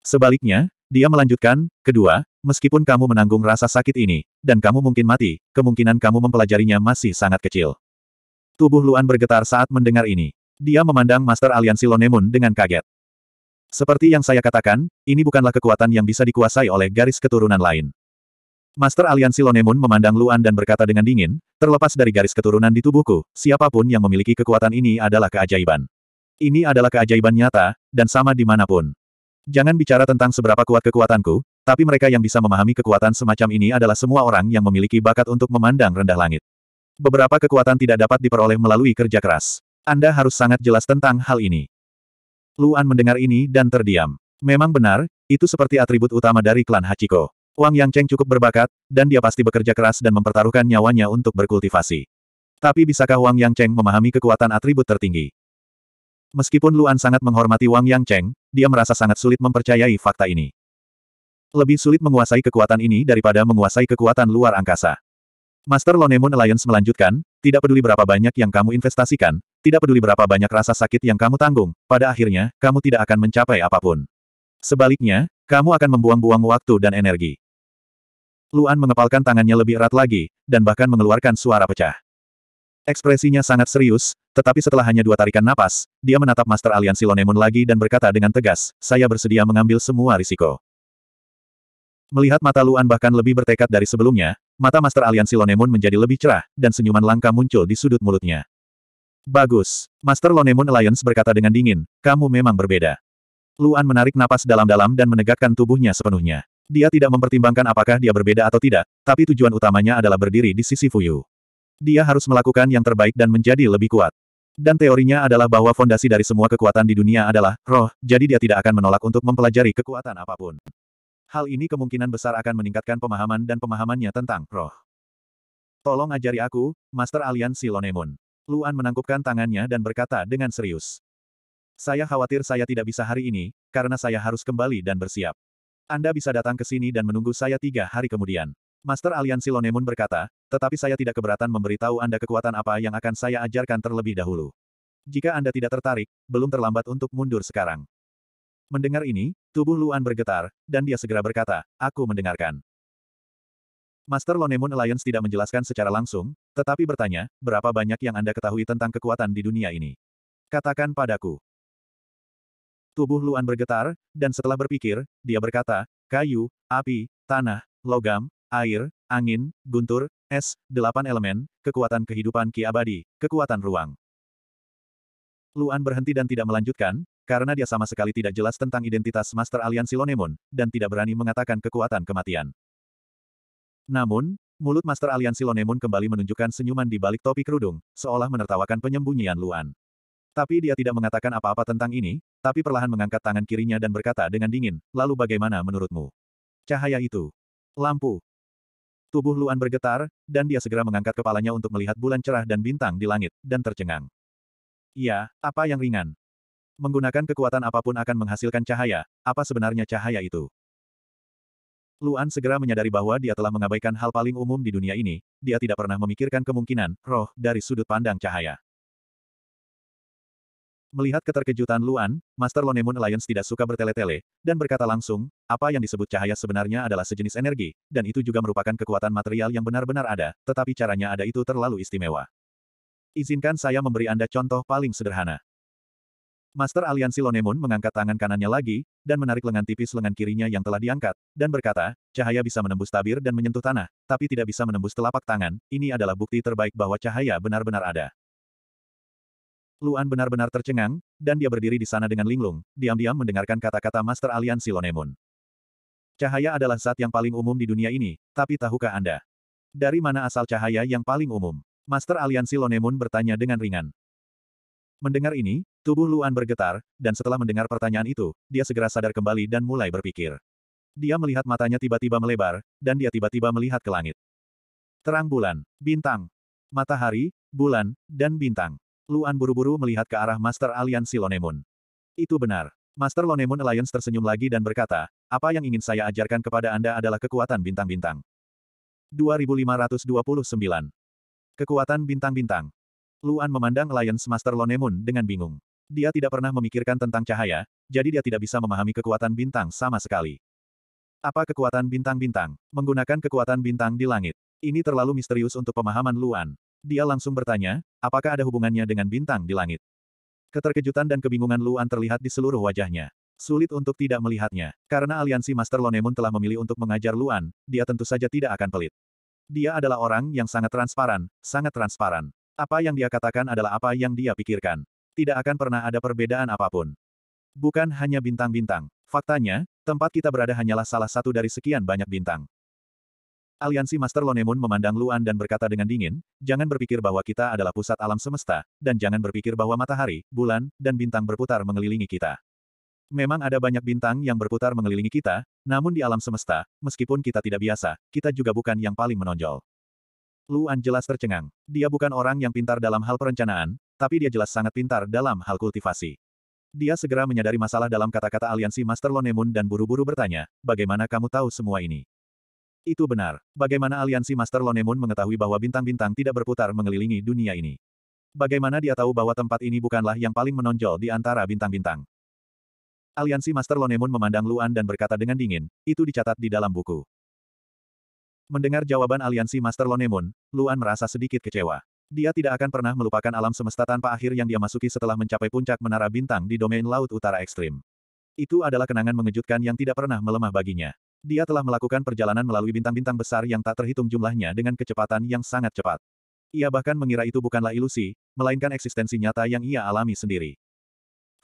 Sebaliknya, dia melanjutkan, kedua, meskipun kamu menanggung rasa sakit ini, dan kamu mungkin mati, kemungkinan kamu mempelajarinya masih sangat kecil. Tubuh Luan bergetar saat mendengar ini. Dia memandang Master Aliansi Lonemun dengan kaget. Seperti yang saya katakan, ini bukanlah kekuatan yang bisa dikuasai oleh garis keturunan lain. Master Aliansi Lonemun memandang Luan dan berkata dengan dingin, terlepas dari garis keturunan di tubuhku, siapapun yang memiliki kekuatan ini adalah keajaiban. Ini adalah keajaiban nyata, dan sama dimanapun. Jangan bicara tentang seberapa kuat kekuatanku, tapi mereka yang bisa memahami kekuatan semacam ini adalah semua orang yang memiliki bakat untuk memandang rendah langit. Beberapa kekuatan tidak dapat diperoleh melalui kerja keras. Anda harus sangat jelas tentang hal ini. Luan mendengar ini dan terdiam. Memang benar, itu seperti atribut utama dari klan Hachiko. Wang Yang Cheng cukup berbakat, dan dia pasti bekerja keras dan mempertaruhkan nyawanya untuk berkultivasi. Tapi bisakah Wang Yang Cheng memahami kekuatan atribut tertinggi? Meskipun Luan sangat menghormati Wang Yang Cheng, dia merasa sangat sulit mempercayai fakta ini. Lebih sulit menguasai kekuatan ini daripada menguasai kekuatan luar angkasa. Master Lonemon Alliance melanjutkan, tidak peduli berapa banyak yang kamu investasikan, tidak peduli berapa banyak rasa sakit yang kamu tanggung, pada akhirnya, kamu tidak akan mencapai apapun. Sebaliknya, kamu akan membuang-buang waktu dan energi. Luan mengepalkan tangannya lebih erat lagi, dan bahkan mengeluarkan suara pecah. Ekspresinya sangat serius, tetapi setelah hanya dua tarikan napas, dia menatap Master Aliansi Lonemon lagi dan berkata dengan tegas, saya bersedia mengambil semua risiko. Melihat mata Luan bahkan lebih bertekad dari sebelumnya, mata Master Aliansi Lonemon menjadi lebih cerah, dan senyuman langka muncul di sudut mulutnya. Bagus. Master Lonemon Alliance berkata dengan dingin, kamu memang berbeda. Luan menarik napas dalam-dalam dan menegakkan tubuhnya sepenuhnya. Dia tidak mempertimbangkan apakah dia berbeda atau tidak, tapi tujuan utamanya adalah berdiri di sisi Fuyu. Dia harus melakukan yang terbaik dan menjadi lebih kuat. Dan teorinya adalah bahwa fondasi dari semua kekuatan di dunia adalah roh, jadi dia tidak akan menolak untuk mempelajari kekuatan apapun. Hal ini kemungkinan besar akan meningkatkan pemahaman dan pemahamannya tentang roh. Tolong ajari aku, Master Alian Silonemun. Luan menangkupkan tangannya dan berkata dengan serius. Saya khawatir saya tidak bisa hari ini, karena saya harus kembali dan bersiap. Anda bisa datang ke sini dan menunggu saya tiga hari kemudian. Master Aliansi Lonemun berkata, tetapi saya tidak keberatan memberitahu Anda kekuatan apa yang akan saya ajarkan terlebih dahulu. Jika Anda tidak tertarik, belum terlambat untuk mundur sekarang. Mendengar ini, tubuh Luan bergetar, dan dia segera berkata, aku mendengarkan. Master Lonemun Alliance tidak menjelaskan secara langsung, tetapi bertanya, berapa banyak yang Anda ketahui tentang kekuatan di dunia ini? Katakan padaku. Tubuh Luan bergetar, dan setelah berpikir, dia berkata, kayu, api, tanah, logam, air, angin, guntur, es, delapan elemen, kekuatan kehidupan ki abadi, kekuatan ruang. Luan berhenti dan tidak melanjutkan, karena dia sama sekali tidak jelas tentang identitas Master Aliansi Lonemon, dan tidak berani mengatakan kekuatan kematian. Namun, mulut Master Aliansi Lonemon kembali menunjukkan senyuman di balik topi kerudung, seolah menertawakan penyembunyian Luan. Tapi dia tidak mengatakan apa-apa tentang ini, tapi perlahan mengangkat tangan kirinya dan berkata dengan dingin, lalu bagaimana menurutmu? Cahaya itu. Lampu. Tubuh Luan bergetar, dan dia segera mengangkat kepalanya untuk melihat bulan cerah dan bintang di langit, dan tercengang. Iya, apa yang ringan? Menggunakan kekuatan apapun akan menghasilkan cahaya, apa sebenarnya cahaya itu? Luan segera menyadari bahwa dia telah mengabaikan hal paling umum di dunia ini, dia tidak pernah memikirkan kemungkinan, roh, dari sudut pandang cahaya. Melihat keterkejutan Luan, Master Lonemon Alliance tidak suka bertele-tele, dan berkata langsung, apa yang disebut cahaya sebenarnya adalah sejenis energi, dan itu juga merupakan kekuatan material yang benar-benar ada, tetapi caranya ada itu terlalu istimewa. Izinkan saya memberi Anda contoh paling sederhana. Master Aliansi Lonemon mengangkat tangan kanannya lagi, dan menarik lengan tipis lengan kirinya yang telah diangkat, dan berkata, cahaya bisa menembus tabir dan menyentuh tanah, tapi tidak bisa menembus telapak tangan, ini adalah bukti terbaik bahwa cahaya benar-benar ada. Luan benar-benar tercengang, dan dia berdiri di sana dengan linglung, diam-diam mendengarkan kata-kata Master Aliansi Lonemun. Cahaya adalah zat yang paling umum di dunia ini, tapi tahukah Anda? Dari mana asal cahaya yang paling umum? Master Aliansi Lonemun bertanya dengan ringan. Mendengar ini, tubuh Luan bergetar, dan setelah mendengar pertanyaan itu, dia segera sadar kembali dan mulai berpikir. Dia melihat matanya tiba-tiba melebar, dan dia tiba-tiba melihat ke langit. Terang bulan, bintang, matahari, bulan, dan bintang. Luan buru-buru melihat ke arah Master Aliansi Lonemun. Itu benar. Master Lonemun Alliance tersenyum lagi dan berkata, apa yang ingin saya ajarkan kepada Anda adalah kekuatan bintang-bintang. 2529. Kekuatan bintang-bintang. Luan memandang Alliance Master Lonemun dengan bingung. Dia tidak pernah memikirkan tentang cahaya, jadi dia tidak bisa memahami kekuatan bintang sama sekali. Apa kekuatan bintang-bintang? Menggunakan kekuatan bintang di langit. Ini terlalu misterius untuk pemahaman Luan. Dia langsung bertanya, apakah ada hubungannya dengan bintang di langit? Keterkejutan dan kebingungan Luan terlihat di seluruh wajahnya. Sulit untuk tidak melihatnya. Karena aliansi Master Lonemun telah memilih untuk mengajar Luan, dia tentu saja tidak akan pelit. Dia adalah orang yang sangat transparan, sangat transparan. Apa yang dia katakan adalah apa yang dia pikirkan. Tidak akan pernah ada perbedaan apapun. Bukan hanya bintang-bintang. Faktanya, tempat kita berada hanyalah salah satu dari sekian banyak bintang. Aliansi Master Lonemon memandang Luan dan berkata dengan dingin, jangan berpikir bahwa kita adalah pusat alam semesta, dan jangan berpikir bahwa matahari, bulan, dan bintang berputar mengelilingi kita. Memang ada banyak bintang yang berputar mengelilingi kita, namun di alam semesta, meskipun kita tidak biasa, kita juga bukan yang paling menonjol. Luan jelas tercengang. Dia bukan orang yang pintar dalam hal perencanaan, tapi dia jelas sangat pintar dalam hal kultivasi. Dia segera menyadari masalah dalam kata-kata aliansi Master Lonemun dan buru-buru bertanya, bagaimana kamu tahu semua ini? Itu benar. Bagaimana aliansi Master Lonemon mengetahui bahwa bintang-bintang tidak berputar mengelilingi dunia ini? Bagaimana dia tahu bahwa tempat ini bukanlah yang paling menonjol di antara bintang-bintang? Aliansi Master Lonemon memandang Luan dan berkata dengan dingin, itu dicatat di dalam buku. Mendengar jawaban aliansi Master Lonemon, Luan merasa sedikit kecewa. Dia tidak akan pernah melupakan alam semesta tanpa akhir yang dia masuki setelah mencapai puncak menara bintang di domain laut utara ekstrim. Itu adalah kenangan mengejutkan yang tidak pernah melemah baginya. Dia telah melakukan perjalanan melalui bintang-bintang besar yang tak terhitung jumlahnya dengan kecepatan yang sangat cepat. Ia bahkan mengira itu bukanlah ilusi, melainkan eksistensi nyata yang ia alami sendiri.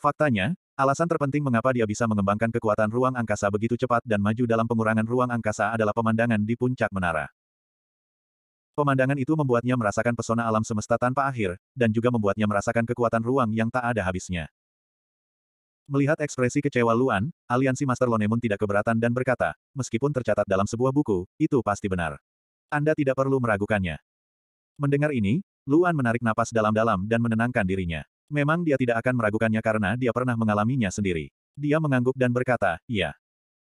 Faktanya, alasan terpenting mengapa dia bisa mengembangkan kekuatan ruang angkasa begitu cepat dan maju dalam pengurangan ruang angkasa adalah pemandangan di puncak menara. Pemandangan itu membuatnya merasakan pesona alam semesta tanpa akhir, dan juga membuatnya merasakan kekuatan ruang yang tak ada habisnya. Melihat ekspresi kecewa Luan, aliansi Master Lonemon tidak keberatan dan berkata, meskipun tercatat dalam sebuah buku, itu pasti benar. Anda tidak perlu meragukannya. Mendengar ini, Luan menarik napas dalam-dalam dan menenangkan dirinya. Memang dia tidak akan meragukannya karena dia pernah mengalaminya sendiri. Dia mengangguk dan berkata, iya.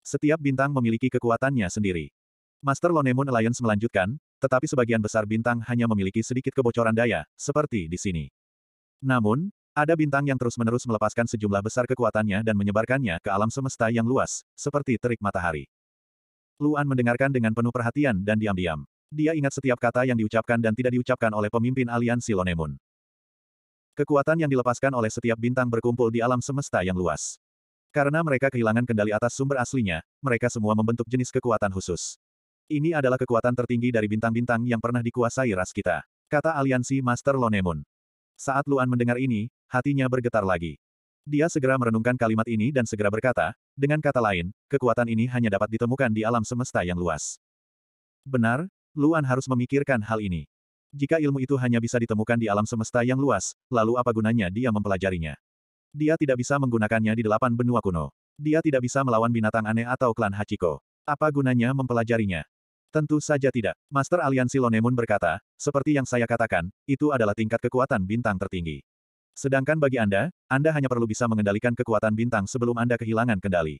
Setiap bintang memiliki kekuatannya sendiri. Master Lonemon Alliance melanjutkan, tetapi sebagian besar bintang hanya memiliki sedikit kebocoran daya, seperti di sini. Namun, ada bintang yang terus-menerus melepaskan sejumlah besar kekuatannya dan menyebarkannya ke alam semesta yang luas, seperti terik matahari. Luan mendengarkan dengan penuh perhatian dan diam-diam. Dia ingat setiap kata yang diucapkan dan tidak diucapkan oleh pemimpin aliansi Lonemun. Kekuatan yang dilepaskan oleh setiap bintang berkumpul di alam semesta yang luas. Karena mereka kehilangan kendali atas sumber aslinya, mereka semua membentuk jenis kekuatan khusus. Ini adalah kekuatan tertinggi dari bintang-bintang yang pernah dikuasai ras kita, kata aliansi Master Lonemun. Saat Luan mendengar ini, hatinya bergetar lagi. Dia segera merenungkan kalimat ini dan segera berkata, dengan kata lain, kekuatan ini hanya dapat ditemukan di alam semesta yang luas. Benar, Luan harus memikirkan hal ini. Jika ilmu itu hanya bisa ditemukan di alam semesta yang luas, lalu apa gunanya dia mempelajarinya? Dia tidak bisa menggunakannya di delapan benua kuno. Dia tidak bisa melawan binatang aneh atau klan Hachiko. Apa gunanya mempelajarinya? Tentu saja tidak. Master Aliansi Lonemun berkata, seperti yang saya katakan, itu adalah tingkat kekuatan bintang tertinggi. Sedangkan bagi Anda, Anda hanya perlu bisa mengendalikan kekuatan bintang sebelum Anda kehilangan kendali.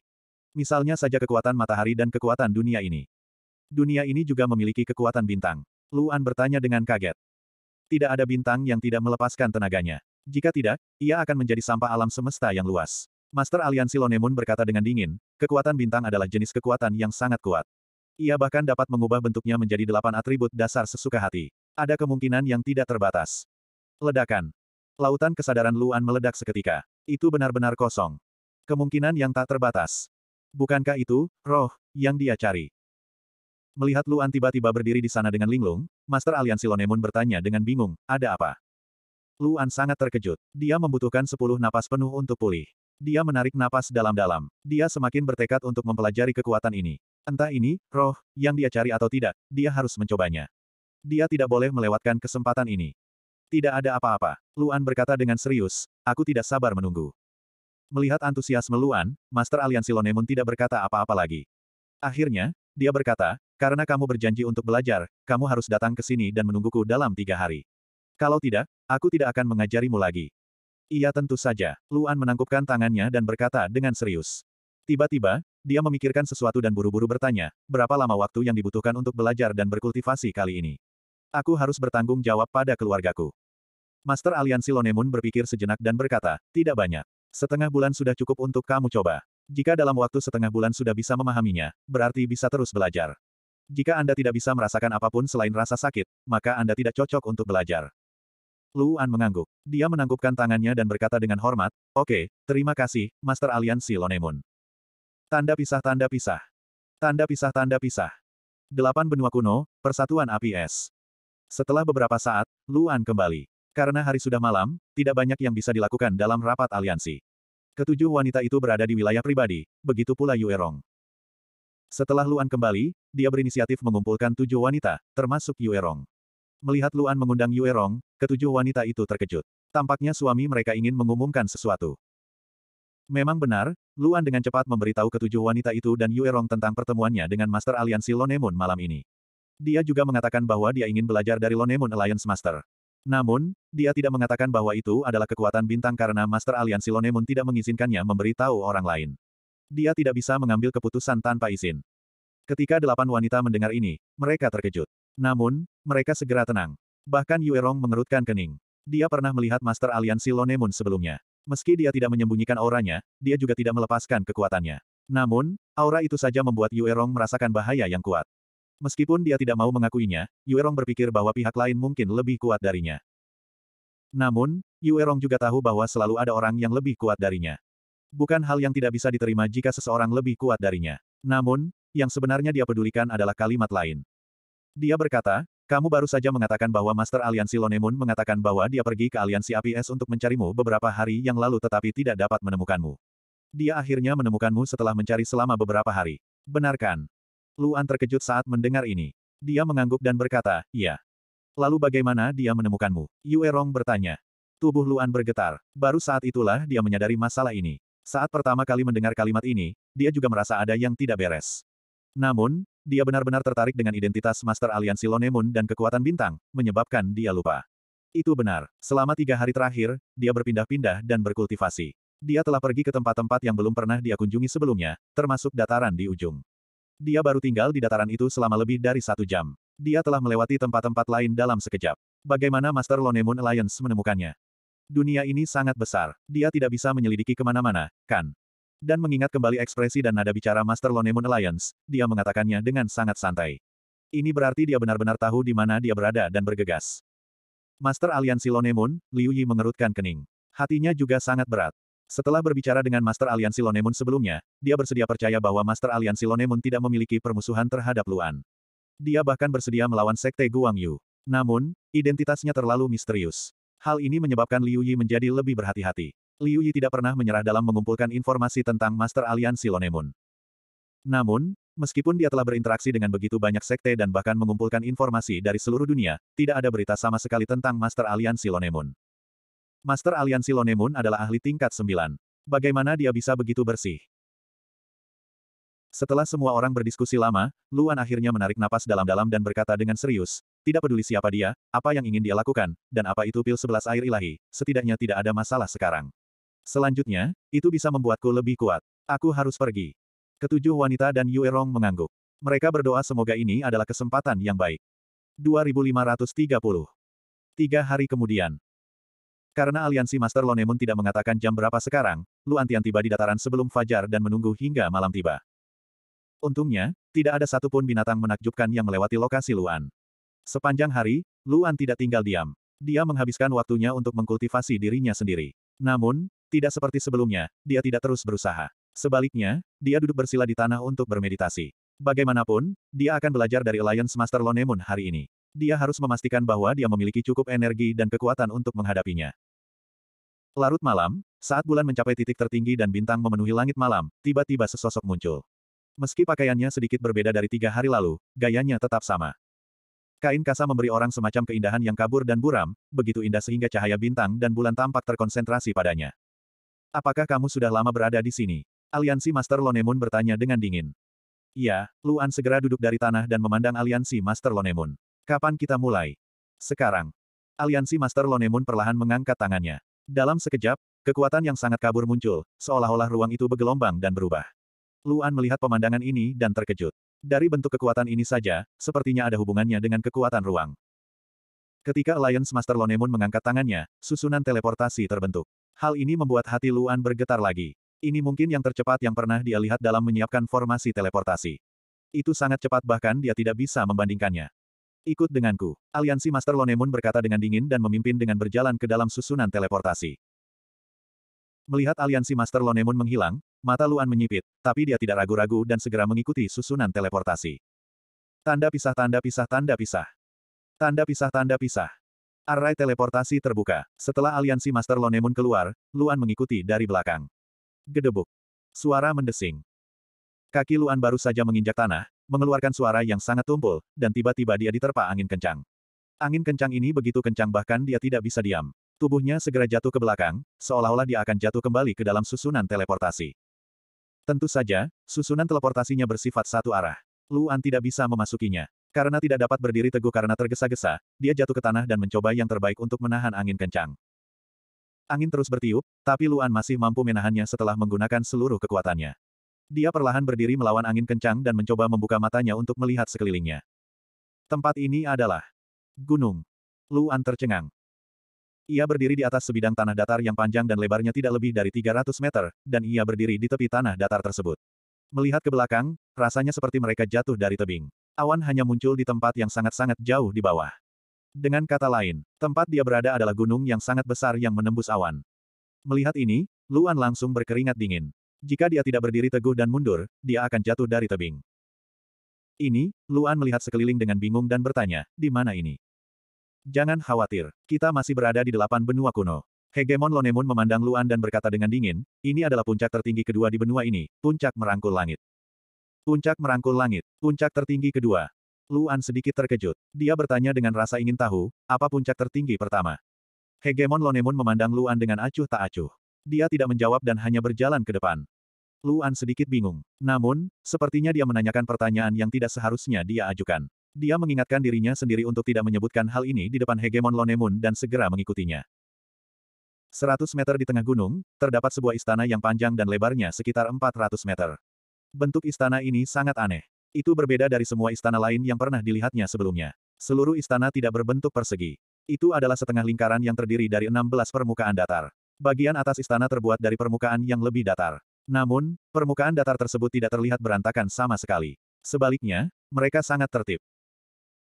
Misalnya saja kekuatan matahari dan kekuatan dunia ini. Dunia ini juga memiliki kekuatan bintang. Luan bertanya dengan kaget. Tidak ada bintang yang tidak melepaskan tenaganya. Jika tidak, ia akan menjadi sampah alam semesta yang luas. Master Aliansi Lonemun berkata dengan dingin, kekuatan bintang adalah jenis kekuatan yang sangat kuat. Ia bahkan dapat mengubah bentuknya menjadi delapan atribut dasar sesuka hati. Ada kemungkinan yang tidak terbatas. Ledakan. Lautan kesadaran Luan meledak seketika. Itu benar-benar kosong. Kemungkinan yang tak terbatas. Bukankah itu, roh, yang dia cari? Melihat Luan tiba-tiba berdiri di sana dengan linglung, Master Aliansi Lonemun bertanya dengan bingung, ada apa? Luan sangat terkejut. Dia membutuhkan sepuluh napas penuh untuk pulih. Dia menarik napas dalam-dalam. Dia semakin bertekad untuk mempelajari kekuatan ini. Entah ini, roh, yang dia cari atau tidak, dia harus mencobanya. Dia tidak boleh melewatkan kesempatan ini. Tidak ada apa-apa, Luan berkata dengan serius, aku tidak sabar menunggu. Melihat antusiasme Luan, Master Aliansi Lonemun tidak berkata apa-apa lagi. Akhirnya, dia berkata, karena kamu berjanji untuk belajar, kamu harus datang ke sini dan menungguku dalam tiga hari. Kalau tidak, aku tidak akan mengajarimu lagi. Iya tentu saja, Luan menangkupkan tangannya dan berkata dengan serius. Tiba-tiba, dia memikirkan sesuatu dan buru-buru bertanya, berapa lama waktu yang dibutuhkan untuk belajar dan berkultivasi kali ini. Aku harus bertanggung jawab pada keluargaku. Master Aliansi Lonemun berpikir sejenak dan berkata, tidak banyak. Setengah bulan sudah cukup untuk kamu coba. Jika dalam waktu setengah bulan sudah bisa memahaminya, berarti bisa terus belajar. Jika Anda tidak bisa merasakan apapun selain rasa sakit, maka Anda tidak cocok untuk belajar. Luan mengangguk. Dia menangkupkan tangannya dan berkata dengan hormat, Oke, okay, terima kasih, Master Aliansi Lonemun. Tanda pisah tanda pisah. Tanda pisah tanda pisah. Delapan benua kuno, persatuan APS. Setelah beberapa saat, Luan kembali. Karena hari sudah malam, tidak banyak yang bisa dilakukan dalam rapat aliansi. Ketujuh wanita itu berada di wilayah pribadi, begitu pula Yuerong. Setelah Luan kembali, dia berinisiatif mengumpulkan tujuh wanita, termasuk Yuerong. Melihat Luan mengundang Yuerong, ketujuh wanita itu terkejut. Tampaknya suami mereka ingin mengumumkan sesuatu. Memang benar, Luan dengan cepat memberitahu ketujuh wanita itu dan Yuerong tentang pertemuannya dengan Master Aliansi Lonemun malam ini. Dia juga mengatakan bahwa dia ingin belajar dari Lone Moon Alliance Master. Namun, dia tidak mengatakan bahwa itu adalah kekuatan bintang karena Master Aliansi Lone Moon tidak mengizinkannya memberitahu orang lain. Dia tidak bisa mengambil keputusan tanpa izin. Ketika delapan wanita mendengar ini, mereka terkejut. Namun, mereka segera tenang. Bahkan Yuerong mengerutkan kening. Dia pernah melihat Master Aliansi Lone Moon sebelumnya. Meski dia tidak menyembunyikan auranya, dia juga tidak melepaskan kekuatannya. Namun, aura itu saja membuat Yuerong merasakan bahaya yang kuat. Meskipun dia tidak mau mengakuinya, Yuerong berpikir bahwa pihak lain mungkin lebih kuat darinya. Namun, Yuerong juga tahu bahwa selalu ada orang yang lebih kuat darinya. Bukan hal yang tidak bisa diterima jika seseorang lebih kuat darinya. Namun, yang sebenarnya dia pedulikan adalah kalimat lain. Dia berkata, kamu baru saja mengatakan bahwa Master Aliansi Lonemun mengatakan bahwa dia pergi ke Aliansi APS untuk mencarimu beberapa hari yang lalu tetapi tidak dapat menemukanmu. Dia akhirnya menemukanmu setelah mencari selama beberapa hari. Benarkan? Luan terkejut saat mendengar ini. Dia mengangguk dan berkata, iya. Lalu bagaimana dia menemukanmu? Yue Rong bertanya. Tubuh Luan bergetar. Baru saat itulah dia menyadari masalah ini. Saat pertama kali mendengar kalimat ini, dia juga merasa ada yang tidak beres. Namun, dia benar-benar tertarik dengan identitas Master Aliansi Lonemun dan kekuatan bintang, menyebabkan dia lupa. Itu benar. Selama tiga hari terakhir, dia berpindah-pindah dan berkultivasi. Dia telah pergi ke tempat-tempat yang belum pernah dia kunjungi sebelumnya, termasuk dataran di ujung. Dia baru tinggal di dataran itu selama lebih dari satu jam. Dia telah melewati tempat-tempat lain dalam sekejap. Bagaimana Master Lone Moon Alliance menemukannya? Dunia ini sangat besar. Dia tidak bisa menyelidiki kemana-mana, kan? Dan mengingat kembali ekspresi dan nada bicara Master Lone Moon Alliance, dia mengatakannya dengan sangat santai. Ini berarti dia benar-benar tahu di mana dia berada dan bergegas. Master Aliansi Lone Moon, Liu Yi mengerutkan kening. Hatinya juga sangat berat. Setelah berbicara dengan Master Aliansi Lonemun sebelumnya, dia bersedia percaya bahwa Master Aliansi Lonemun tidak memiliki permusuhan terhadap Luan. Dia bahkan bersedia melawan Sekte Guangyu. Namun, identitasnya terlalu misterius. Hal ini menyebabkan Liu Yi menjadi lebih berhati-hati. Liu Yi tidak pernah menyerah dalam mengumpulkan informasi tentang Master Aliansi Lonemun. Namun, meskipun dia telah berinteraksi dengan begitu banyak sekte dan bahkan mengumpulkan informasi dari seluruh dunia, tidak ada berita sama sekali tentang Master Aliansi Lonemun. Master Aliansi Lonemun adalah ahli tingkat sembilan. Bagaimana dia bisa begitu bersih? Setelah semua orang berdiskusi lama, Luan akhirnya menarik napas dalam-dalam dan berkata dengan serius, tidak peduli siapa dia, apa yang ingin dia lakukan, dan apa itu pil sebelas air ilahi, setidaknya tidak ada masalah sekarang. Selanjutnya, itu bisa membuatku lebih kuat. Aku harus pergi. Ketujuh wanita dan Yuerong mengangguk. Mereka berdoa semoga ini adalah kesempatan yang baik. 2530. Tiga hari kemudian. Karena aliansi Master Lonemun tidak mengatakan jam berapa sekarang, Luan Tian tiba di dataran sebelum fajar dan menunggu hingga malam tiba. Untungnya, tidak ada satupun binatang menakjubkan yang melewati lokasi Luan. Sepanjang hari, Luan tidak tinggal diam. Dia menghabiskan waktunya untuk mengkultivasi dirinya sendiri. Namun, tidak seperti sebelumnya, dia tidak terus berusaha. Sebaliknya, dia duduk bersila di tanah untuk bermeditasi. Bagaimanapun, dia akan belajar dari Alliance Master Lonemun hari ini. Dia harus memastikan bahwa dia memiliki cukup energi dan kekuatan untuk menghadapinya. Larut malam, saat bulan mencapai titik tertinggi dan bintang memenuhi langit malam, tiba-tiba sesosok muncul. Meski pakaiannya sedikit berbeda dari tiga hari lalu, gayanya tetap sama. Kain kasa memberi orang semacam keindahan yang kabur dan buram, begitu indah sehingga cahaya bintang dan bulan tampak terkonsentrasi padanya. Apakah kamu sudah lama berada di sini? Aliansi Master Lonemun bertanya dengan dingin. Iya, Luan segera duduk dari tanah dan memandang aliansi Master Lonemun. Kapan kita mulai? Sekarang. Aliansi Master Lonemun perlahan mengangkat tangannya. Dalam sekejap, kekuatan yang sangat kabur muncul, seolah-olah ruang itu bergelombang dan berubah. Luan melihat pemandangan ini dan terkejut. Dari bentuk kekuatan ini saja, sepertinya ada hubungannya dengan kekuatan ruang. Ketika Alliance Master Lonemon mengangkat tangannya, susunan teleportasi terbentuk. Hal ini membuat hati Luan bergetar lagi. Ini mungkin yang tercepat yang pernah dia lihat dalam menyiapkan formasi teleportasi. Itu sangat cepat bahkan dia tidak bisa membandingkannya. Ikut denganku. Aliansi Master Lonemon berkata dengan dingin dan memimpin dengan berjalan ke dalam susunan teleportasi. Melihat aliansi Master Lonemon menghilang, mata Luan menyipit, tapi dia tidak ragu-ragu dan segera mengikuti susunan teleportasi. Tanda pisah tanda pisah tanda pisah. Tanda pisah tanda pisah. Array teleportasi terbuka. Setelah aliansi Master Lonemon keluar, Luan mengikuti dari belakang. Gedebuk. Suara mendesing. Kaki Luan baru saja menginjak tanah, mengeluarkan suara yang sangat tumpul, dan tiba-tiba dia diterpa angin kencang. Angin kencang ini begitu kencang bahkan dia tidak bisa diam. Tubuhnya segera jatuh ke belakang, seolah-olah dia akan jatuh kembali ke dalam susunan teleportasi. Tentu saja, susunan teleportasinya bersifat satu arah. Luan tidak bisa memasukinya. Karena tidak dapat berdiri teguh karena tergesa-gesa, dia jatuh ke tanah dan mencoba yang terbaik untuk menahan angin kencang. Angin terus bertiup, tapi Luan masih mampu menahannya setelah menggunakan seluruh kekuatannya. Dia perlahan berdiri melawan angin kencang dan mencoba membuka matanya untuk melihat sekelilingnya. Tempat ini adalah gunung. Luan tercengang. Ia berdiri di atas sebidang tanah datar yang panjang dan lebarnya tidak lebih dari 300 meter, dan ia berdiri di tepi tanah datar tersebut. Melihat ke belakang, rasanya seperti mereka jatuh dari tebing. Awan hanya muncul di tempat yang sangat-sangat jauh di bawah. Dengan kata lain, tempat dia berada adalah gunung yang sangat besar yang menembus awan. Melihat ini, Luan langsung berkeringat dingin. Jika dia tidak berdiri teguh dan mundur, dia akan jatuh dari tebing. Ini, Luan melihat sekeliling dengan bingung dan bertanya, di mana ini? Jangan khawatir, kita masih berada di delapan benua kuno. Hegemon Lonemun memandang Luan dan berkata dengan dingin, ini adalah puncak tertinggi kedua di benua ini, puncak merangkul langit. Puncak merangkul langit, puncak tertinggi kedua. Luan sedikit terkejut. Dia bertanya dengan rasa ingin tahu, apa puncak tertinggi pertama? Hegemon Lonemun memandang Luan dengan acuh tak acuh. Dia tidak menjawab dan hanya berjalan ke depan. Luan sedikit bingung. Namun, sepertinya dia menanyakan pertanyaan yang tidak seharusnya dia ajukan. Dia mengingatkan dirinya sendiri untuk tidak menyebutkan hal ini di depan hegemon Lonemun dan segera mengikutinya. 100 meter di tengah gunung, terdapat sebuah istana yang panjang dan lebarnya sekitar 400 meter. Bentuk istana ini sangat aneh. Itu berbeda dari semua istana lain yang pernah dilihatnya sebelumnya. Seluruh istana tidak berbentuk persegi. Itu adalah setengah lingkaran yang terdiri dari 16 permukaan datar. Bagian atas istana terbuat dari permukaan yang lebih datar. Namun, permukaan datar tersebut tidak terlihat berantakan sama sekali. Sebaliknya, mereka sangat tertib.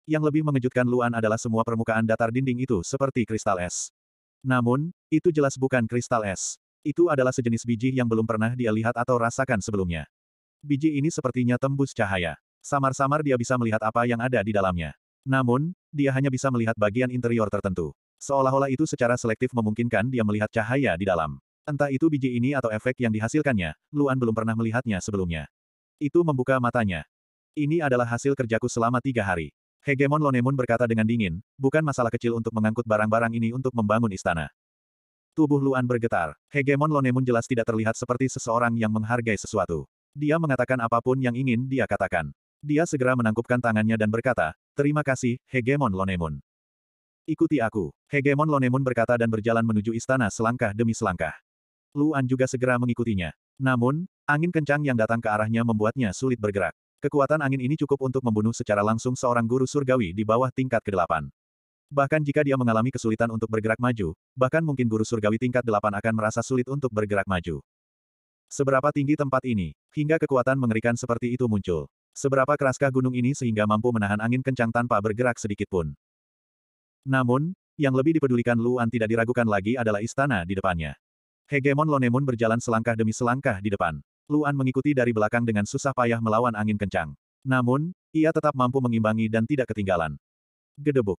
Yang lebih mengejutkan Luan adalah semua permukaan datar dinding itu seperti kristal es. Namun, itu jelas bukan kristal es. Itu adalah sejenis biji yang belum pernah dia lihat atau rasakan sebelumnya. Biji ini sepertinya tembus cahaya. Samar-samar dia bisa melihat apa yang ada di dalamnya. Namun, dia hanya bisa melihat bagian interior tertentu. Seolah-olah itu secara selektif memungkinkan dia melihat cahaya di dalam. Entah itu biji ini atau efek yang dihasilkannya, Luan belum pernah melihatnya sebelumnya. Itu membuka matanya. Ini adalah hasil kerjaku selama tiga hari. Hegemon Lonemun berkata dengan dingin, bukan masalah kecil untuk mengangkut barang-barang ini untuk membangun istana. Tubuh Luan bergetar. Hegemon Lonemun jelas tidak terlihat seperti seseorang yang menghargai sesuatu. Dia mengatakan apapun yang ingin dia katakan. Dia segera menangkupkan tangannya dan berkata, Terima kasih, Hegemon Lonemun. Ikuti aku. Hegemon Lonemon berkata dan berjalan menuju istana selangkah demi selangkah. Luan juga segera mengikutinya. Namun, angin kencang yang datang ke arahnya membuatnya sulit bergerak. Kekuatan angin ini cukup untuk membunuh secara langsung seorang guru surgawi di bawah tingkat ke-8. Bahkan jika dia mengalami kesulitan untuk bergerak maju, bahkan mungkin guru surgawi tingkat 8 akan merasa sulit untuk bergerak maju. Seberapa tinggi tempat ini, hingga kekuatan mengerikan seperti itu muncul. Seberapa keraskah gunung ini sehingga mampu menahan angin kencang tanpa bergerak sedikitpun? Namun, yang lebih dipedulikan Luan tidak diragukan lagi adalah istana di depannya. Hegemon Lonemun berjalan selangkah demi selangkah di depan. Luan mengikuti dari belakang dengan susah payah melawan angin kencang. Namun, ia tetap mampu mengimbangi dan tidak ketinggalan. Gedebuk.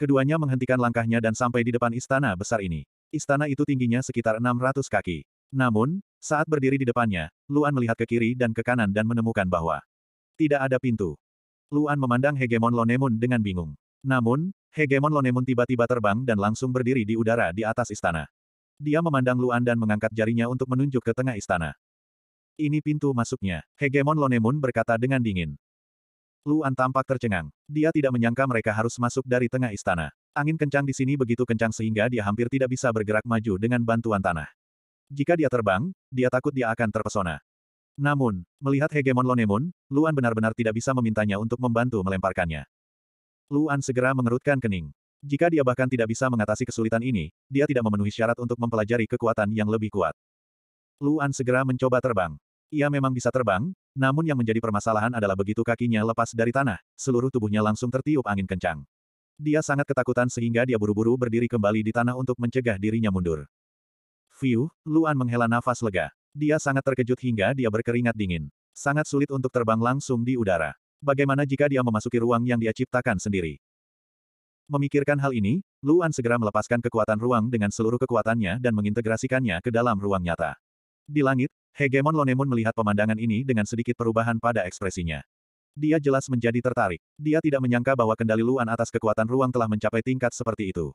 Keduanya menghentikan langkahnya dan sampai di depan istana besar ini. Istana itu tingginya sekitar 600 kaki. Namun, saat berdiri di depannya, Luan melihat ke kiri dan ke kanan dan menemukan bahwa tidak ada pintu. Luan memandang hegemon Lonemun dengan bingung. Namun, Hegemon Lonemon tiba-tiba terbang dan langsung berdiri di udara di atas istana. Dia memandang Luan dan mengangkat jarinya untuk menunjuk ke tengah istana. Ini pintu masuknya, Hegemon Lonemun berkata dengan dingin. Luan tampak tercengang. Dia tidak menyangka mereka harus masuk dari tengah istana. Angin kencang di sini begitu kencang sehingga dia hampir tidak bisa bergerak maju dengan bantuan tanah. Jika dia terbang, dia takut dia akan terpesona. Namun, melihat hegemon Lonemun, Luan benar-benar tidak bisa memintanya untuk membantu melemparkannya. Luan segera mengerutkan kening. Jika dia bahkan tidak bisa mengatasi kesulitan ini, dia tidak memenuhi syarat untuk mempelajari kekuatan yang lebih kuat. Luan segera mencoba terbang. Ia memang bisa terbang, namun yang menjadi permasalahan adalah begitu kakinya lepas dari tanah, seluruh tubuhnya langsung tertiup angin kencang. Dia sangat ketakutan sehingga dia buru-buru berdiri kembali di tanah untuk mencegah dirinya mundur. Fiu, Luan menghela nafas lega. Dia sangat terkejut hingga dia berkeringat dingin. Sangat sulit untuk terbang langsung di udara. Bagaimana jika dia memasuki ruang yang dia ciptakan sendiri? Memikirkan hal ini, Luan segera melepaskan kekuatan ruang dengan seluruh kekuatannya dan mengintegrasikannya ke dalam ruang nyata. Di langit, Hegemon Moon melihat pemandangan ini dengan sedikit perubahan pada ekspresinya. Dia jelas menjadi tertarik. Dia tidak menyangka bahwa kendali Luan atas kekuatan ruang telah mencapai tingkat seperti itu.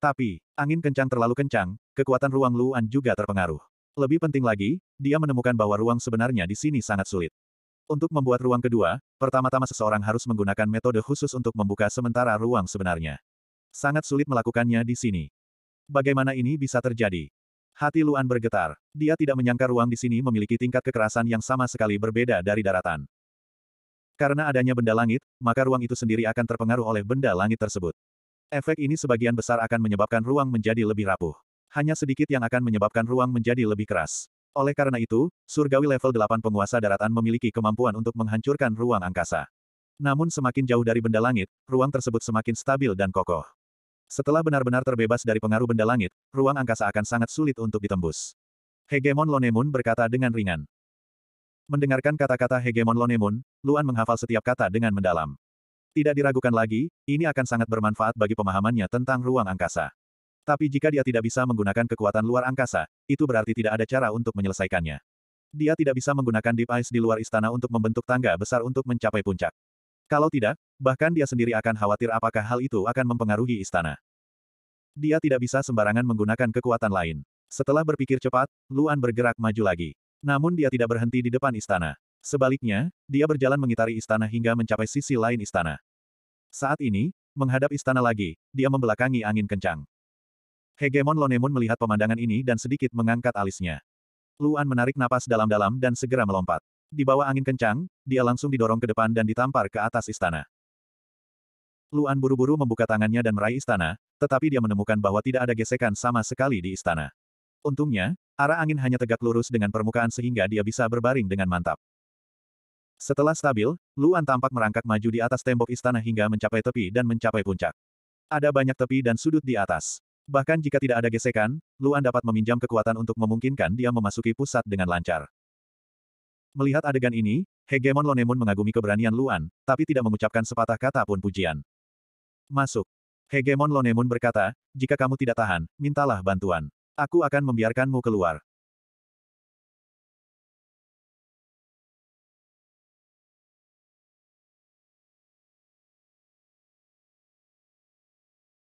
Tapi, angin kencang terlalu kencang, kekuatan ruang Luan juga terpengaruh. Lebih penting lagi, dia menemukan bahwa ruang sebenarnya di sini sangat sulit. Untuk membuat ruang kedua, pertama-tama seseorang harus menggunakan metode khusus untuk membuka sementara ruang sebenarnya. Sangat sulit melakukannya di sini. Bagaimana ini bisa terjadi? Hati Luan bergetar. Dia tidak menyangka ruang di sini memiliki tingkat kekerasan yang sama sekali berbeda dari daratan. Karena adanya benda langit, maka ruang itu sendiri akan terpengaruh oleh benda langit tersebut. Efek ini sebagian besar akan menyebabkan ruang menjadi lebih rapuh. Hanya sedikit yang akan menyebabkan ruang menjadi lebih keras. Oleh karena itu, surgawi level 8 penguasa daratan memiliki kemampuan untuk menghancurkan ruang angkasa. Namun semakin jauh dari benda langit, ruang tersebut semakin stabil dan kokoh. Setelah benar-benar terbebas dari pengaruh benda langit, ruang angkasa akan sangat sulit untuk ditembus. Hegemon Lonemun berkata dengan ringan. Mendengarkan kata-kata Hegemon Lonemun, Luan menghafal setiap kata dengan mendalam. Tidak diragukan lagi, ini akan sangat bermanfaat bagi pemahamannya tentang ruang angkasa. Tapi jika dia tidak bisa menggunakan kekuatan luar angkasa, itu berarti tidak ada cara untuk menyelesaikannya. Dia tidak bisa menggunakan Deep Ice di luar istana untuk membentuk tangga besar untuk mencapai puncak. Kalau tidak, bahkan dia sendiri akan khawatir apakah hal itu akan mempengaruhi istana. Dia tidak bisa sembarangan menggunakan kekuatan lain. Setelah berpikir cepat, Luan bergerak maju lagi. Namun dia tidak berhenti di depan istana. Sebaliknya, dia berjalan mengitari istana hingga mencapai sisi lain istana. Saat ini, menghadap istana lagi, dia membelakangi angin kencang. Hegemon Lonemon melihat pemandangan ini dan sedikit mengangkat alisnya. Luan menarik napas dalam-dalam dan segera melompat. Di bawah angin kencang, dia langsung didorong ke depan dan ditampar ke atas istana. Luan buru-buru membuka tangannya dan meraih istana, tetapi dia menemukan bahwa tidak ada gesekan sama sekali di istana. Untungnya, arah angin hanya tegak lurus dengan permukaan sehingga dia bisa berbaring dengan mantap. Setelah stabil, Luan tampak merangkak maju di atas tembok istana hingga mencapai tepi dan mencapai puncak. Ada banyak tepi dan sudut di atas. Bahkan jika tidak ada gesekan, Luan dapat meminjam kekuatan untuk memungkinkan dia memasuki pusat dengan lancar. Melihat adegan ini, Hegemon Lonemon mengagumi keberanian Luan, tapi tidak mengucapkan sepatah kata pun pujian. Masuk. Hegemon Lonemon berkata, jika kamu tidak tahan, mintalah bantuan. Aku akan membiarkanmu keluar.